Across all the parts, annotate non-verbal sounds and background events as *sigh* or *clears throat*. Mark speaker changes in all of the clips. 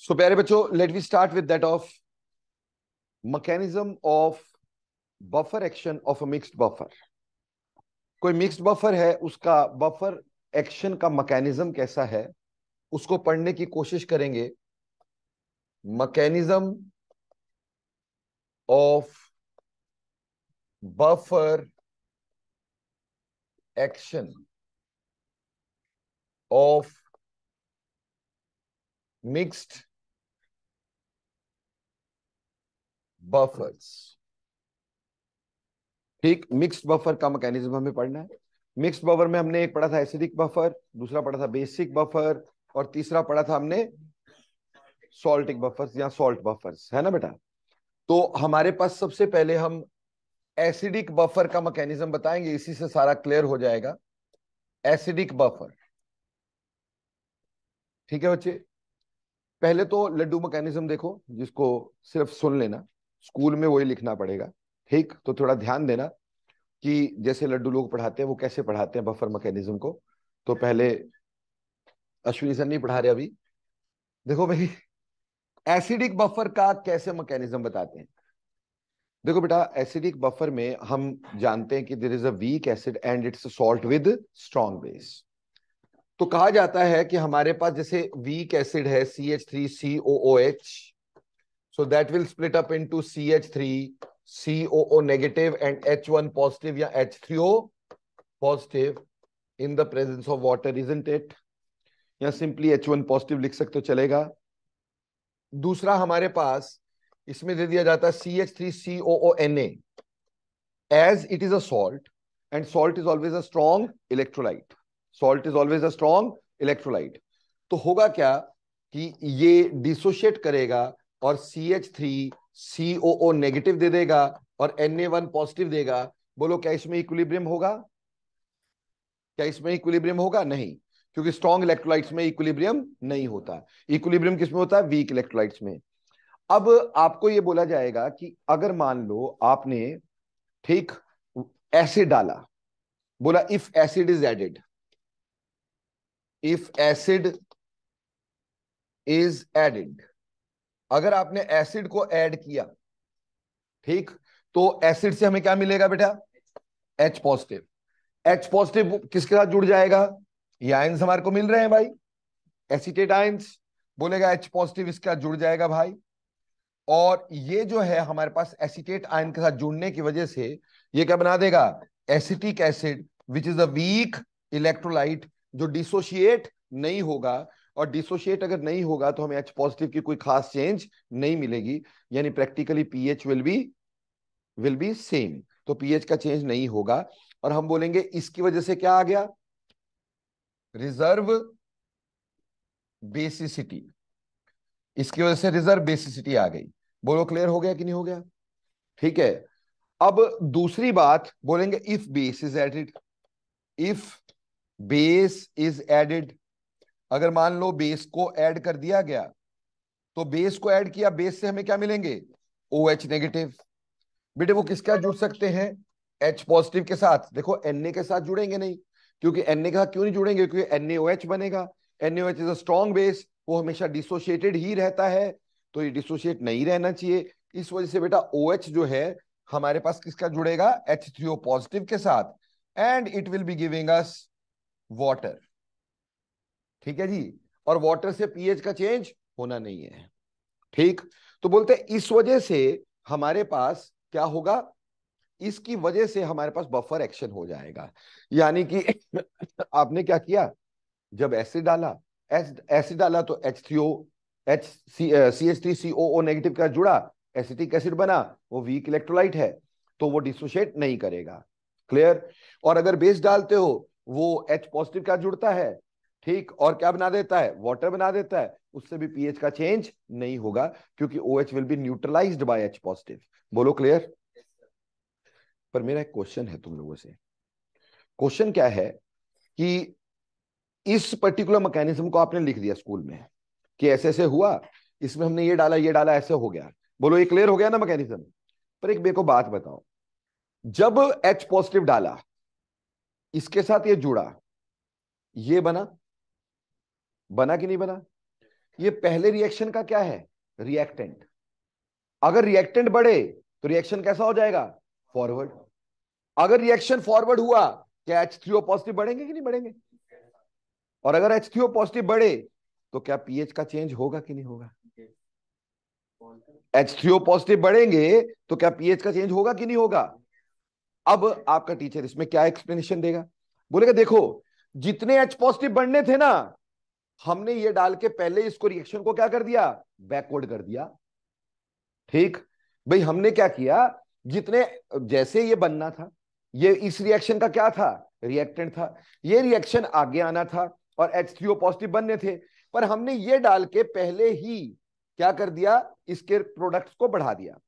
Speaker 1: सो प्यारे बच्चों let we start with that of mechanism of buffer action of a mixed buffer कोई mixed buffer है उसका buffer action का मकैनिज्म कैसा है उसको पढ़ने की कोशिश करेंगे mechanism of buffer action of mixed buffers ठीक मिक्स्ड बफर का मैकेनिज्म हमें पढ़ना है मिक्स्ड बफर में हमने एक पढ़ा था एसिडिक बफर दूसरा पढ़ा था बेसिक बफर और तीसरा पढ़ा था हमने सॉल्टिक बफर्स या सॉल्ट बफर्स है ना बेटा तो हमारे पास सबसे पहले हम एसिडिक बफर का मैकेनिज्म बताएंगे इसी से सारा क्लियर हो जाएगा एसिडिक बफर ठीक है बच्चे पहले तो लड्डू मैकेनिज्म देखो जिसको सिर्फ सुन लेना स्कूल में वही लिखना पड़ेगा ठीक तो थोड़ा ध्यान देना कि जैसे लड्डू लोग पढ़ाते हैं वो कैसे पढ़ाते हैं बफर मैकेनिज्म को तो पहले अश्विनी सर नहीं पढ़ा रहे अभी देखो भाई एसिडिक बफर का कैसे मैकेनिज्म बताते हैं देखो बेटा एसिडिक बफर में हम जानते हैं कि there is a weak acid and its salt with strong base तो कहा जाता है कि हमारे पास जैसे वीक एसिड है C H three C O O H So that will split up into CH3, COO negative and H1 positive या H3O positive in the presence of water, isn't it? या simply H1 positive लिख सकते हो चलेगा दूसरा हमारे पास इसमें दे दिया जाता है C H three C O N as it is a salt and salt is always a strong electrolyte salt is always a strong electrolyte तो होगा क्या कि ये डिसोशिएट करेगा और C H three C O O negative दे देगा और एन ए वन पॉजिटिव देगा बोलो क्या इसमें इक्विलिब्रियम होगा क्या इसमें इक्विलिब्रियम होगा नहीं क्योंकि स्ट्रॉन्ग इलेक्ट्रोलाइट्स में इक्विलिब्रियम नहीं होता इक्विलिब्रियम किसमें होता है वीक इलेक्ट्रोलाइट्स में अब आपको यह बोला जाएगा कि अगर मान लो आपने ठीक एसिड डाला बोला if acid is added if acid is added अगर आपने एसिड को ऐड किया ठीक तो एसिड से हमें क्या मिलेगा बेटा एच पॉजिटिव एच पॉजिटिव किसके साथ जुड़ जाएगा ये आयंस हमारे को मिल रहे हैं भाई एसिटेट आयंस बोलेगा एच पॉजिटिव इसके साथ जुड़ जाएगा भाई और ये जो है हमारे पास एसिटेट आयन के साथ जुड़ने की वजह से ये क्या बना देगा acetic acid which is a weak electrolyte जो डिसोशिएट नहीं होगा और डिसोशिएट अगर नहीं होगा तो हमें एच पॉजिटिव की कोई खास चेंज नहीं मिलेगी यानी practically pH will be will be same तो पीएच का चेंज नहीं होगा और हम बोलेंगे इसकी वजह से क्या आ गया रिजर्व बेसिसिटी इसकी वजह से रिजर्व बेसिसिटी आ गई बोलो क्लियर हो गया कि नहीं हो गया ठीक है अब दूसरी बात बोलेंगे if base is added if base is added अगर मान लो बेस को ऐड कर दिया गया तो बेस को ऐड किया बेस से हमें क्या मिलेंगे ओ एच नेगेटिव बेटे वो किसका जुड़ सकते हैं एच पॉजिटिव के साथ देखो एन के साथ जुड़ेंगे नहीं क्योंकि एन के साथ क्यों नहीं जुड़ेंगे क्योंकि एन बनेगा N is a strong base वो हमेशा डिसोशिएटेड ही रहता है तो ये डिसोशिएट नहीं रहना चाहिए इस वजह से बेटा ओ OH जो है हमारे पास किसका जुड़ेगा एच थ्री ओ पॉजिटिव के साथ and it will be giving us water ठीक है जी और वाटर से पीएच का चेंज होना नहीं है ठीक तो बोलते हैं इस वजह से हमारे पास क्या होगा इसकी वजह से हमारे पास बफर एक्शन हो जाएगा यानी कि *laughs* आपने क्या किया जब एसिड डाला एसिड डाला तो H three O H C C H three C O O negative का जुड़ा एसिटिक एसिड बना वो वीक इलेक्ट्रोलाइट है तो वो डिसोशिएट नहीं करेगा क्लियर और अगर बेस डालते हो वो एच पॉजिटिव का जुड़ता है ठीक और क्या बना देता है वाटर बना देता है उससे भी पीएच का चेंज नहीं होगा क्योंकि O H will be neutralise by H positive बोलो क्लियर पर मेरा एक क्वेश्चन है तुम लोगों से क्वेश्चन क्या है कि इस पर्टिकुलर मैकेनिज्म को आपने लिख दिया स्कूल में कि ऐसे ऐसे हुआ इसमें हमने ये डाला ये डाला ऐसे हो गया बोलो ये क्लियर हो गया ना मैकेनिज्म पर एक बेको को बात बताओ जब एच पॉजिटिव डाला इसके साथ ये जुड़ा ये बना बना कि नहीं बना ये पहले रिएक्शन का क्या है रिएक्टेंट अगर रिएक्टेंट बढ़े तो रिएक्शन कैसा हो जाएगा फॉरवर्ड अगर रिएक्शन फॉरवर्ड हुआ क्या एच थ्री ओ पॉजिटिव बढ़ेंगे कि नहीं बढ़ेंगे और अगर एच थ्री ओ पॉजिटिव बढ़े तो क्या पीएच का चेंज होगा कि नहीं होगा एच थ्री ओ पॉजिटिव बढ़ेंगे तो क्या पीएच का चेंज होगा कि नहीं होगा अब आपका टीचर इसमें क्या एक्सप्लेनेशन देगा बोलेगा देखो जितने एच पॉजिटिव बढ़ने थे ना हमने ये डाल के पहले इसको रिएक्शन को क्या कर दिया बैकवर्ड कर दिया ठीक भाई हमने क्या किया जितने जैसे ये बनना था ये इस रिएक्शन का क्या था रिएक्टेंट था ये रिएक्शन आगे आना था और एच थ्री पॉजिटिव बनने थे पर हमने ये डाल के पहले ही क्या कर दिया इसके प्रोडक्ट को बढ़ा दिया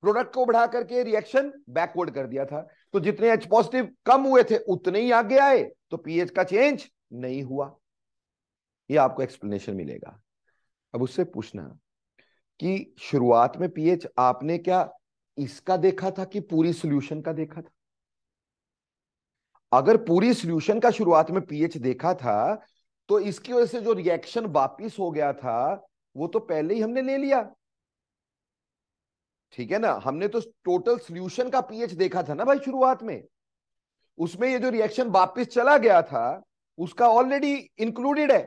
Speaker 1: प्रोडक्ट को बढ़ा करके रिएक्शन बैकवर्ड कर दिया था तो जितने एच पॉजिटिव कम हुए थे उतने ही आगे आए तो पीएच का चेंज नहीं हुआ ये आपको एक्सप्लेनेशन मिलेगा अब उससे पूछना कि शुरुआत में पीएच आपने क्या इसका देखा था कि पूरी सोल्यूशन का देखा था अगर पूरी सोल्यूशन का शुरुआत में पीएच देखा था तो इसकी वजह से जो रिएक्शन वापिस हो गया था वो तो पहले ही हमने ले लिया ठीक है ना हमने तो टोटल सोल्यूशन का पीएच देखा था ना भाई शुरुआत में उसमें ये जो रिएक्शन वापिस चला गया था उसका ऑलरेडी इंक्लूडेड है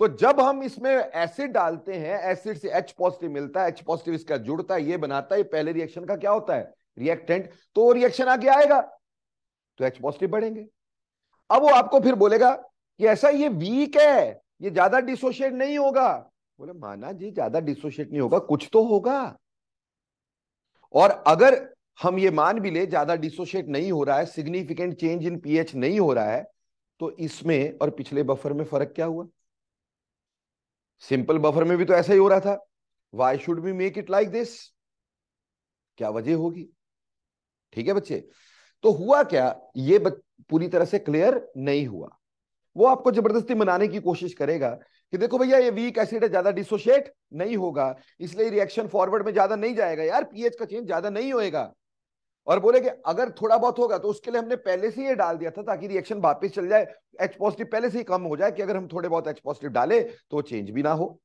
Speaker 1: तो जब हम इसमें एसिड डालते हैं एसिड से एच पॉजिटिव मिलता है एच पॉजिटिव इसका जुड़ता है ये बनाता है पहले रिएक्शन का क्या होता है रिएक्टेंट तो रिएक्शन आगे आएगा तो एच पॉजिटिव बढ़ेंगे अब वो आपको फिर बोलेगा कि ऐसा ये वीक है ये ज्यादा डिसोशिएट नहीं होगा बोले माना जी ज्यादा डिसोशिएट नहीं होगा कुछ तो होगा और अगर हम ये मान भी ले ज्यादा डिसोशिएट नहीं हो रहा है सिग्निफिकेंट चेंज इन पीएच नहीं हो रहा है तो इसमें और पिछले बफर में फर्क क्या हुआ सिंपल बफर में भी तो ऐसा ही हो रहा था why should be make it like this क्या वजह होगी ठीक है बच्चे तो हुआ क्या ये पूरी तरह से क्लियर नहीं हुआ वो आपको जबरदस्ती मनाने की कोशिश करेगा कि देखो भैया ये वीक एसिड है ज्यादा डिसोशिएट नहीं होगा इसलिए रिएक्शन फॉरवर्ड में ज्यादा नहीं जाएगा यार पीएच का चेंज ज्यादा नहीं होएगा और बोले कि अगर थोड़ा बहुत होगा तो उसके लिए हमने पहले से ये डाल दिया था ताकि रिएक्शन वापस चल जाए एच पॉजिटिव पहले से ही कम हो जाए कि अगर हम थोड़े बहुत एच पॉजिटिव डाले तो चेंज भी ना हो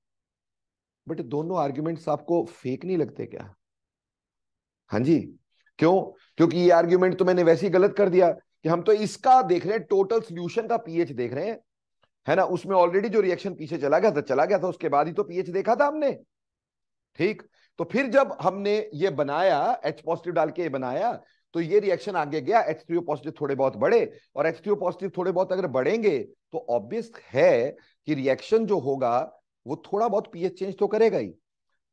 Speaker 1: बट दोनों आर्ग्यूमेंट्स आपको फेक नहीं लगते क्या हाँ जी क्यों क्योंकि ये आर्ग्यूमेंट तो मैंने वैसे ही गलत कर दिया कि हम तो इसका देख रहे हैं टोटल सोल्यूशन का पीएच देख रहे हैं है ना उसमें ऑलरेडी जो रिएक्शन पीछे चला गया था चला गया था उसके बाद ही तो पीएच देखा था हमने ठीक तो फिर जब हमने ये बनाया एच पॉजिटिव डाल के ये बनाया तो ये रिएक्शन आगे गया एच थ्री पॉजिटिव थोड़े बहुत बढ़े और एच थ्री पॉजिटिव थोड़े बहुत अगर बढ़ेंगे तो ऑब्वियस है कि रिएक्शन जो होगा वो थोड़ा बहुत पीएच चेंज तो करेगा ही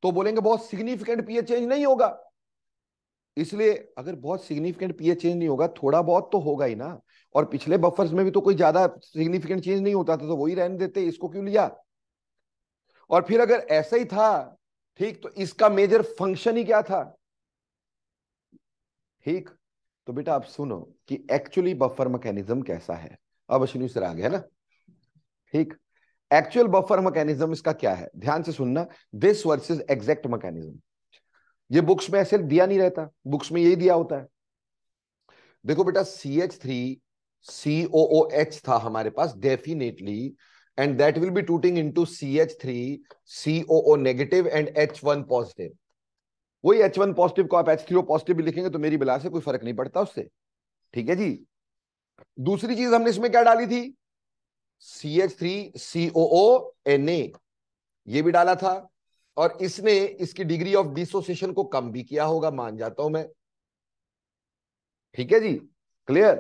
Speaker 1: तो बोलेंगे बहुत सिग्निफिकेंट पीएच चेंज नहीं होगा इसलिए अगर बहुत सिग्निफिकेंट पीएच चेंज नहीं होगा थोड़ा बहुत तो होगा ही ना और पिछले बफर्स में भी तो कोई ज्यादा सिग्निफिकेंट चेंज नहीं होता था तो वही रहने देते इसको क्यों लिया और फिर अगर ऐसा ही था ठीक तो इसका मेजर फंक्शन ही क्या था ठीक तो बेटा आप सुनो कि एक्चुअली बफर मैकेनिज्म कैसा है अब अश्विनी सर आ गया ना ठीक एक्चुअल बफर मैकेनिज्म इसका क्या है ध्यान से सुनना दिस वर्सेस एग्जैक्ट मैकेनिज्म ये बुक्स में ऐसे दिया नहीं रहता बुक्स में यही दिया होता है देखो बेटा C H three CO O H था हमारे पास definitely and that will be tooting into CH3, COO negative and H1 positive. वही H1 पॉजिटिव को आप H3O पॉजिटिव भी लिखेंगे तो मेरी बिला से कोई फर्क नहीं पड़ता उससे ठीक है जी दूसरी चीज हमने इसमें क्या डाली थी CH3COO Na ये भी डाला था और इसने इसकी डिग्री ऑफ डिसोसिएशन को कम भी किया होगा मान जाता हूं मैं ठीक है जी क्लियर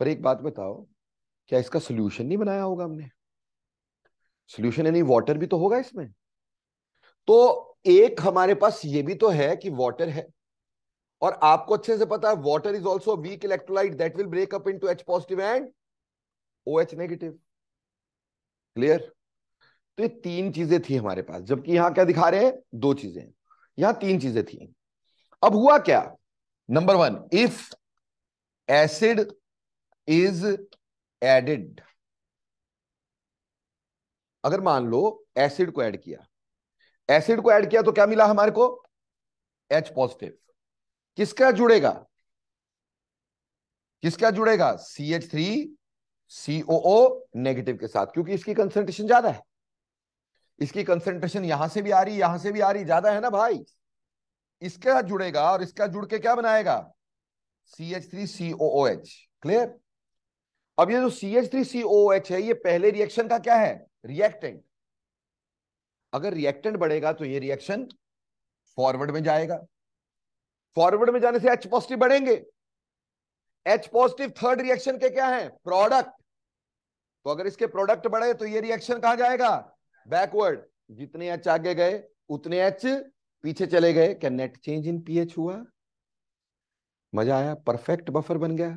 Speaker 1: पर एक बात बताओ क्या इसका सोल्यूशन नहीं बनाया होगा हमने सोल्यूशन यानी वाटर भी तो होगा इसमें तो एक हमारे पास ये भी तो है कि वाटर है और आपको अच्छे से पता है water is also weak electrolyte that will break up into H positive and O H negative clear तो ये तीन चीजें थी हमारे पास जबकि यहां क्या दिखा रहे हैं दो चीजें यहां तीन चीजें थी अब हुआ क्या number one if acid is added अगर मान लो एसिड को ऐड किया एसिड को ऐड किया तो क्या मिला हमारे को एच पॉजिटिव किसका जुड़ेगा किसका जुड़ेगा C H three C O negative के साथ क्योंकि इसकी कंसेंट्रेशन ज्यादा है इसकी कंसेंट्रेशन यहां से भी आ रही यहां से भी आ रही ज्यादा है ना भाई इसका जुड़ेगा और इसका जुड़ के क्या बनाएगा C H three C O O H clear अब ये जो C H three CO H है ये पहले रिएक्शन का क्या है रिएक्टेंट अगर रिएक्टेंट बढ़ेगा तो ये रिएक्शन फॉरवर्ड में जाएगा फॉरवर्ड में जाने से एच पॉजिटिव बढ़ेंगे एच पॉजिटिव थर्ड रिएक्शन के क्या है प्रोडक्ट तो अगर इसके प्रोडक्ट बढ़े तो ये रिएक्शन कहा जाएगा बैकवर्ड जितने एच आगे गए उतने एच पीछे चले गए क्या नेट चेंज इन पीएच हुआ मजा आया परफेक्ट बफर बन गया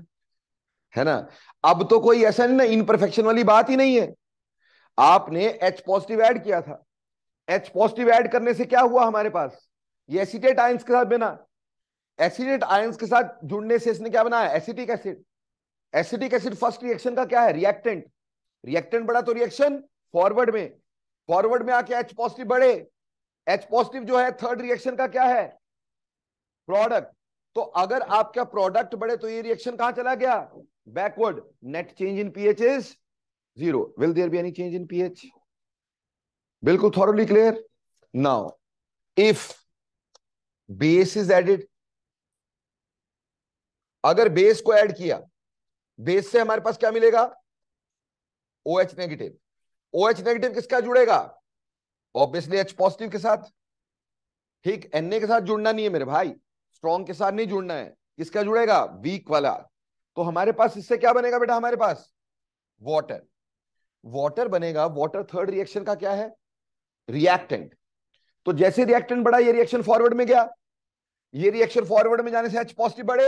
Speaker 1: है ना अब तो कोई ऐसा नहीं ना इनपरफेक्शन वाली बात ही नहीं है आपने एच पॉजिटिव ऐड किया था एच पॉजिटिव ऐड करने से क्या हुआ हमारे पास ये एसिटेट आयंस के साथ बिना एसिडेट आयंस के साथ जुड़ने से इसने क्या बनाया acetic acid acetic acid first reaction का क्या है रिएक्टेंट रिएक्टेंट बढ़ा तो रिएक्शन फॉरवर्ड में फॉरवर्ड में आके एच पॉजिटिव बढ़े एच पॉजिटिव जो है थर्ड रिएक्शन का क्या है प्रोडक्ट तो अगर आपका प्रोडक्ट बढ़े तो ये रिएक्शन कहां चला गया backward net change in pH's zero will there be any change in pH बिल्कुल thoroughly clear now if base is added अगर बेस को ऐड किया बेस से हमारे पास क्या मिलेगा O H negative O H negative किसका जुड़ेगा ऑब्वियसली एच पॉजिटिव के साथ ठीक एन ए के साथ जुड़ना नहीं है मेरे भाई स्ट्रॉन्ग के साथ नहीं जुड़ना है किसका जुड़ेगा वीक वाला तो हमारे पास इससे क्या बनेगा बेटा हमारे पास वॉटर वाटर बनेगा वाटर थर्ड रिएक्शन का क्या है रिएक्टेंट तो जैसे रिएक्टेंट बढ़ा ये रिएक्शन फॉरवर्ड में गया ये रिएक्शन फॉरवर्ड में जाने से एच पॉजिटिव बढ़े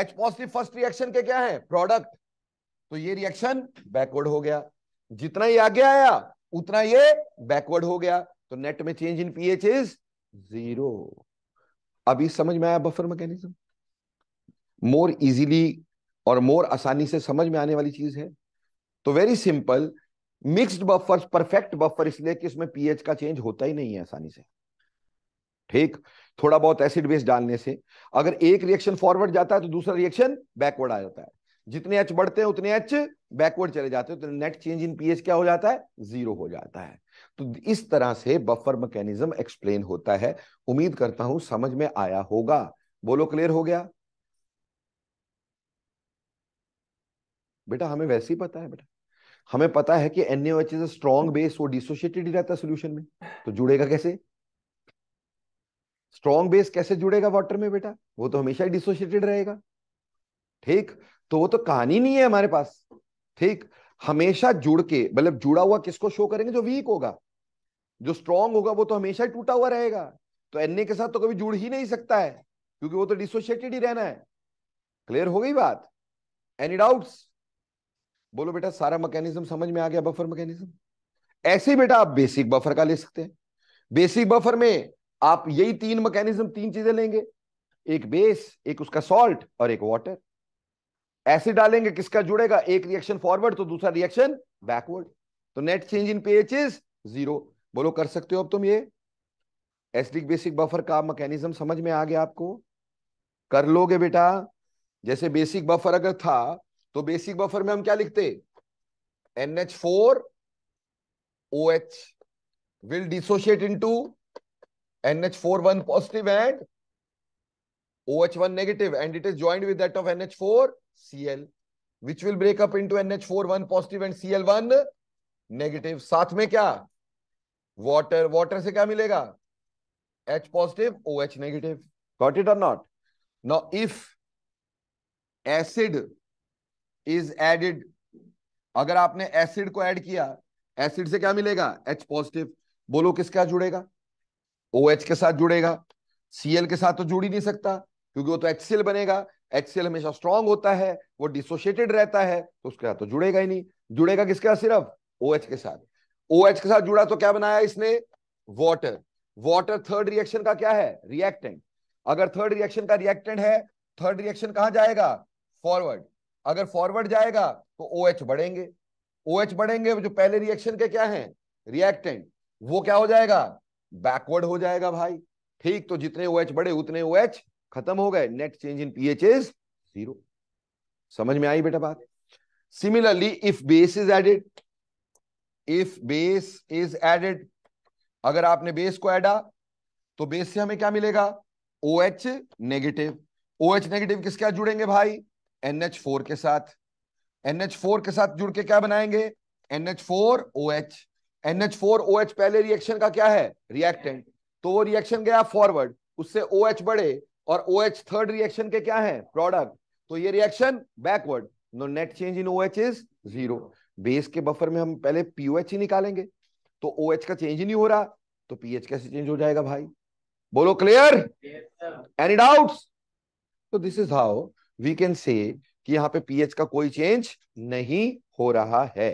Speaker 1: एच पॉजिटिव फर्स्ट रिएक्शन के क्या है प्रोडक्ट तो ये रिएक्शन बैकवर्ड हो गया जितना ये आगे आया उतना ये बैकवर्ड हो गया तो नेट में change in pH is zero अभी समझ में आया बफर मैकेनिज्म मोर इजीली और मोर आसानी से समझ में आने वाली चीज है तो very simple mixed buffer perfect buffer इसलिए कि इसमें पीएच का चेंज होता ही नहीं है आसानी से ठीक थोड़ा बहुत एसिड बेस डालने से अगर एक रिएक्शन फॉरवर्ड जाता है तो दूसरा रिएक्शन बैकवर्ड आ जाता है जितने एच बढ़ते हैं उतने एच बैकवर्ड चले जाते हैं तो नेट चेंज इन पीएच क्या हो जाता है जीरो हो जाता है तो इस तरह से बफर मैकेनिज्म एक्सप्लेन होता है उम्मीद करता हूं समझ में आया होगा बोलो क्लियर हो गया बेटा हमें वैसे ही पता है बेटा हमें पता है कि N H is strong base वो डिसोशिएटेड ही रहता है सोल्यूशन में तो जुड़ेगा कैसे स्ट्रॉन्ग बेस कैसे जुड़ेगा वाटर में बेटा वो तो हमेशा ही डिसोशिएटेड रहेगा ठीक तो वो तो कहानी नहीं है हमारे पास ठीक हमेशा जुड़ के मतलब जुड़ा हुआ किसको शो करेंगे जो वीक होगा जो स्ट्रॉन्ग होगा वो तो हमेशा ही टूटा हुआ रहेगा तो एन के साथ तो कभी जुड़ ही नहीं सकता है क्योंकि वो तो डिसोशिएटेड ही रहना है क्लियर हो गई बात एनी डाउट्स बोलो बेटा सारा मैकेनिज्म समझ में आ गया बफर मैकेनिज्म ऐसे ही बेटा आप बेसिक बफर का ले सकते हैं बेसिक बफर में आप यही तीन मैकेनिज्म तीन चीजें लेंगे एक बेस एक उसका सॉल्ट और एक वाटर ऐसे डालेंगे किसका जुड़ेगा एक रिएक्शन फॉरवर्ड तो दूसरा रिएक्शन बैकवर्ड तो net change in pH is zero बोलो कर सकते हो अब तुम ये एसडिक बेसिक बफर का मैकेनिज्म समझ में आ गया आपको कर लोगे बेटा जैसे बेसिक बफर अगर था तो बेसिक बफर में हम क्या लिखते N H four O H will dissociate into N H four one positive and O H one negative and it is joint with that of N H four C L which will break up into N H four one positive and C L one negative साथ में क्या water water से क्या मिलेगा H positive O H negative got it or not now if acid is added अगर आपने acid को add किया एसिड से क्या मिलेगा एच पॉजिटिव बोलो किसका जुड़ेगा ओ OH के साथ जुड़ेगा सीएल के साथ तो जुड़ ही नहीं सकता क्योंकि वो तो एचसीएल बनेगा एचसीएल हमेशा स्ट्रांग होता है वो डिसोशिएटेड रहता है तो उसके साथ तो जुड़ेगा ही नहीं जुड़ेगा किसके साथ सिर्फ ओ OH के साथ ओ OH के साथ जुड़ा तो क्या बनाया इसने वॉटर वॉटर थर्ड रिएक्शन का क्या है रिएक्टेंट अगर थर्ड रिएक्शन का रिएक्टेंट है थर्ड रिएक्शन कहां जाएगा फॉरवर्ड अगर फॉरवर्ड जाएगा तो ओ OH बढ़ेंगे ओ OH बढ़ेंगे जो पहले रिएक्शन के क्या है रिएक्टेंट वो क्या हो जाएगा बैकवर्ड हो जाएगा भाई ठीक तो जितने ओ OH बढ़े उतने ओ OH खत्म हो गए net change in pH is zero समझ में आई बेटा बात similarly if base is added if base is added अगर आपने बेस को एडा तो बेस से हमें क्या मिलेगा O OH negative O OH negative किसके जुड़ेंगे भाई एनएच फोर के साथ एनएच फोर के साथ जुड़ के क्या बनाएंगे NH NH four four O H O H पहले रिएक्शन का क्या है रिएक्टेंट तो वो रिएक्शन गया फॉरवर्ड उससे ओ OH बढ़े और ओ OH थर्ड रिएक्शन के क्या है प्रोडक्ट तो ये reaction backward no net change in O H is zero base के बफर में हम पहले पीओ पीओएच ही निकालेंगे तो ओ OH का चेंज ही नहीं हो रहा तो पीएच कैसे चेंज हो जाएगा भाई बोलो क्लियर एनी डाउट्स तो this is how we can say कि यहाँ पे पीएच का कोई चेंज नहीं हो रहा है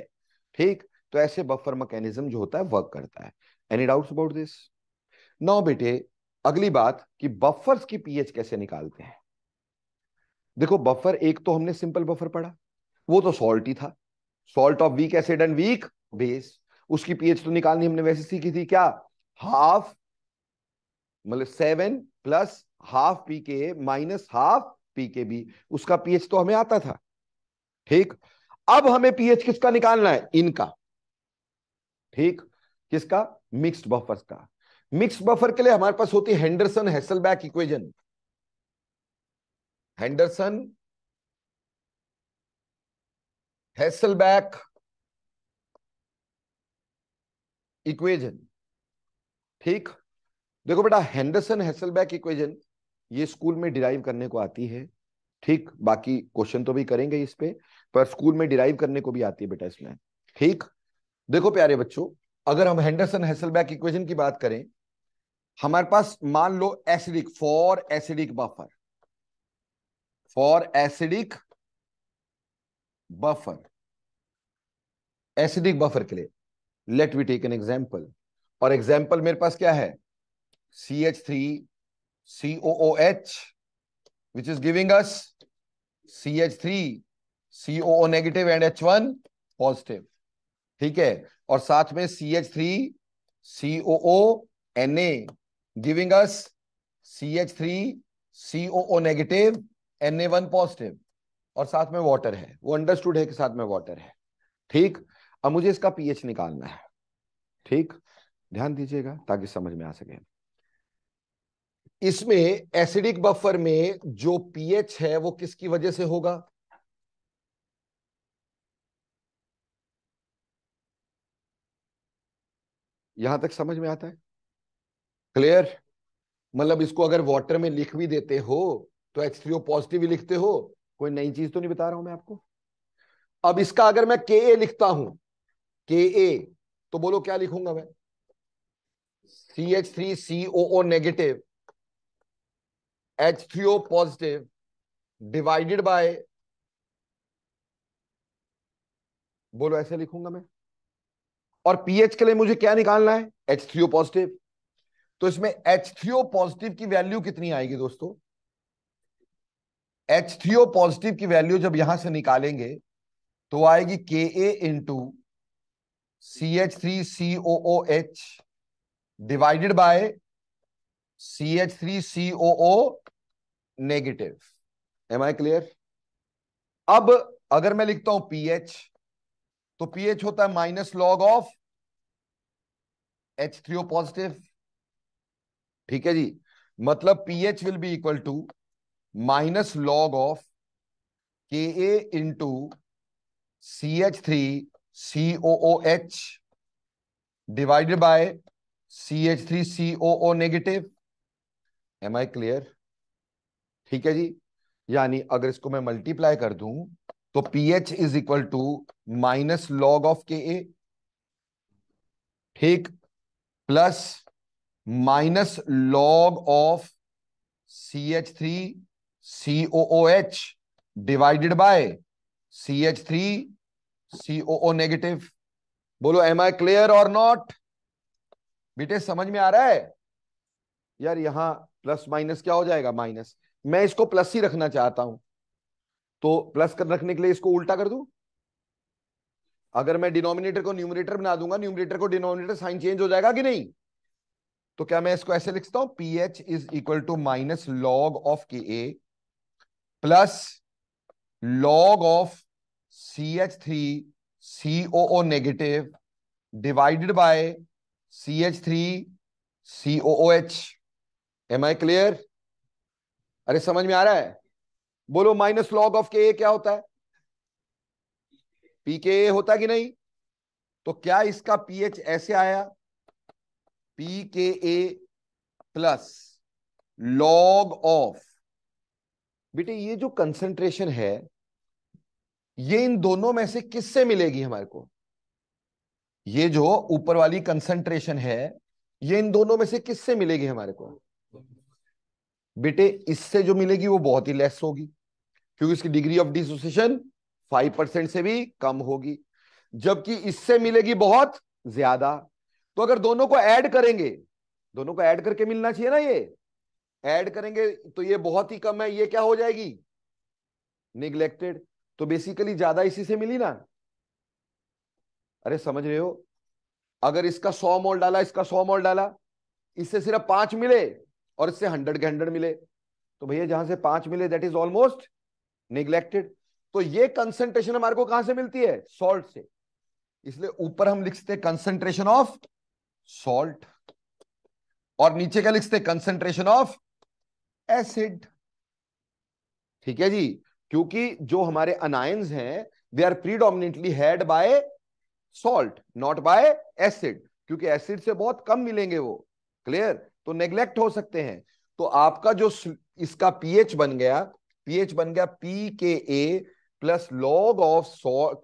Speaker 1: ठीक तो ऐसे बफर मैकेनिज्म जो होता है वर्क करता है any doubts about this now बेटे अगली बात कि बफर्स की पीएच कैसे निकालते हैं देखो बफर एक तो हमने सिंपल बफर पढ़ा वो तो सॉल्ट ही था salt of weak acid and weak base उसकी पीएच तो निकालनी हमने वैसे सीखी थी क्या हाफ मतलब seven plus half P K minus half P K B उसका पीएच तो हमें आता था ठीक अब हमें पीएच किसका निकालना है इनका ठीक किसका मिक्स्ड बफर का मिक्स बफर के लिए हमारे पास होती है Henderson Hasselbalch equation Henderson Hasselbalch equation ठीक देखो बेटा हेंडरसन हेसलबैक इक्वेजन ये स्कूल में डिराइव करने को आती है ठीक बाकी क्वेश्चन तो भी करेंगे इस पे पर स्कूल में डिराइव करने को भी आती है बेटा इसमें ठीक देखो प्यारे बच्चों अगर हम हेंडरसन हेसलबैक इक्वेशन की बात करें हमारे पास मान लो acidic for acidic buffer for acidic buffer acidic buffer के लिए let we take an example और एग्जाम्पल मेरे पास क्या है C H three COOH, which is giving us CH3, COO negative and H1 positive. ठीक है और साथ में C H three C O N A giving us C H three C O negative N A one positive और साथ में water है वो अंडरस्टूड है कि साथ में वाटर है ठीक अब मुझे इसका पीएच निकालना है ठीक ध्यान दीजिएगा ताकि समझ में आ सके इसमें एसिडिक बफर में जो पीएच है वो किसकी वजह से होगा यहां तक समझ में आता है क्लियर मतलब इसको अगर वाटर में लिख भी देते हो तो एच थ्री ओ पॉजिटिव ही लिखते हो कोई नई चीज तो नहीं बता रहा हूं मैं आपको अब इसका अगर मैं के ए लिखता हूं के ए तो बोलो क्या लिखूंगा मैं C H three C O O negative H3O positive divided by बोलो ऐसे लिखूंगा मैं और पीएच के लिए मुझे क्या निकालना है एच थ्री ओ पॉजिटिव तो इसमें एच थ्री ओ पॉजिटिव की वैल्यू कितनी आएगी दोस्तों एच थ्री ओ पॉजिटिव की वैल्यू जब यहां से निकालेंगे तो आएगी K A into C H three C O O H divided by C H three C O O negative am I clear अब अगर मैं लिखता हूं पीएच तो पीएच होता है minus log of H three O positive ठीक है जी मतलब pH will be equal to minus log of K A into C H three C O O H divided by C H three C O O negative am I clear ठीक है जी यानी अगर इसको मैं मल्टीप्लाई कर दूं तो pH is equal to minus log of K A ठीक plus minus log of C H three C O O H divided by C H three C O O negative बोलो am I clear or not बेटे समझ में आ रहा है यार यहां plus minus क्या हो जाएगा माइनस मैं इसको प्लस ही रखना चाहता हूं तो प्लस कर रखने के लिए इसको उल्टा कर दू अगर मैं डिनोमिनेटर को न्यूमिनेटर बना दूंगा न्यूमिनेटर को डिनोमिनेटर साइन चेंज हो जाएगा कि नहीं तो क्या मैं इसको ऐसे लिखता हूं P H is equal to minus log of K A plus log of C H three C O O negative divided by C H three C O O H am I clear अरे समझ में आ रहा है बोलो minus log of K ए क्या होता है P K ए होता कि नहीं तो क्या इसका पीएच ऐसे आया P K A plus log of बेटे ये जो कंसंट्रेशन है ये इन दोनों में से किससे मिलेगी हमारे को ये जो ऊपर वाली कंसंट्रेशन है ये इन दोनों में से किससे मिलेगी हमारे को बेटे इससे जो मिलेगी वो बहुत ही लेस होगी क्योंकि इसकी degree of dissociation five percent से भी कम होगी जबकि इससे मिलेगी बहुत ज्यादा तो अगर दोनों को ऐड करेंगे दोनों को ऐड करके मिलना चाहिए ना ये ऐड करेंगे तो ये बहुत ही कम है ये क्या हो जाएगी निग्लेक्टेड तो बेसिकली ज्यादा इसी से मिली ना अरे समझ रहे हो अगर इसका सौ मोल डाला इसका सौ मोल डाला इससे सिर्फ पांच मिले और इससे हंड्रेड के हंड्रेड मिले तो भैया जहां से पांच मिले दैट इज ऑलमोस्ट निग्लेक्टेड तो ये कंसेंट्रेशन हमारे को कहां से मिलती है सॉल्ट से इसलिए ऊपर हम लिखते हैं कंसेंट्रेशन ऑफ सॉल्ट और नीचे क्या लिखते हैं कंसेंट्रेशन ऑफ एसिड ठीक है जी क्योंकि जो हमारे अनायंस हैं they are predominantly held by salt not by acid क्योंकि एसिड से बहुत कम मिलेंगे वो क्लियर तो नेग्लेक्ट हो सकते हैं तो आपका जो इसका पीएच बन गया पीएच बन गया P K A plus log of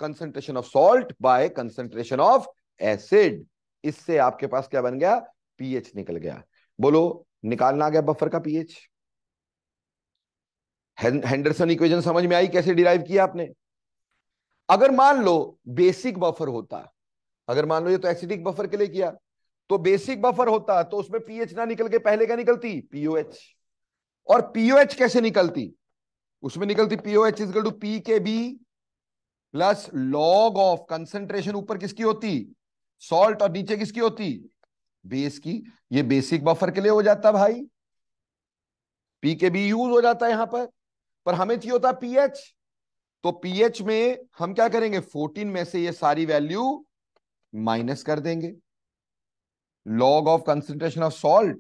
Speaker 1: concentration of salt by concentration of acid इससे आपके पास क्या बन गया पीएच निकल गया बोलो निकालना गया बफर का पीएच हेंडरसन इक्वेशन समझ में आई कैसे डिराइव किया आपने अगर मान लो बेसिक बफर होता अगर मान लो ये तो एसिडिक बफर के लिए किया तो बेसिक बफर होता तो उसमें पीएच ना निकल के पहले क्या निकलती पीओएच और पीओएच कैसे निकलती उसमें निकलती pOH is equal to P K B plus log of concentration ऊपर किसकी होती सॉल्ट और नीचे किसकी होती बेस की ये बेसिक बफर के लिए हो जाता भाई पी के बी यूज हो जाता है यहां पर पर हमें चाहिए होता पीएच तो पीएच में हम क्या करेंगे 14 में से ये सारी वैल्यू माइनस कर देंगे log of concentration of salt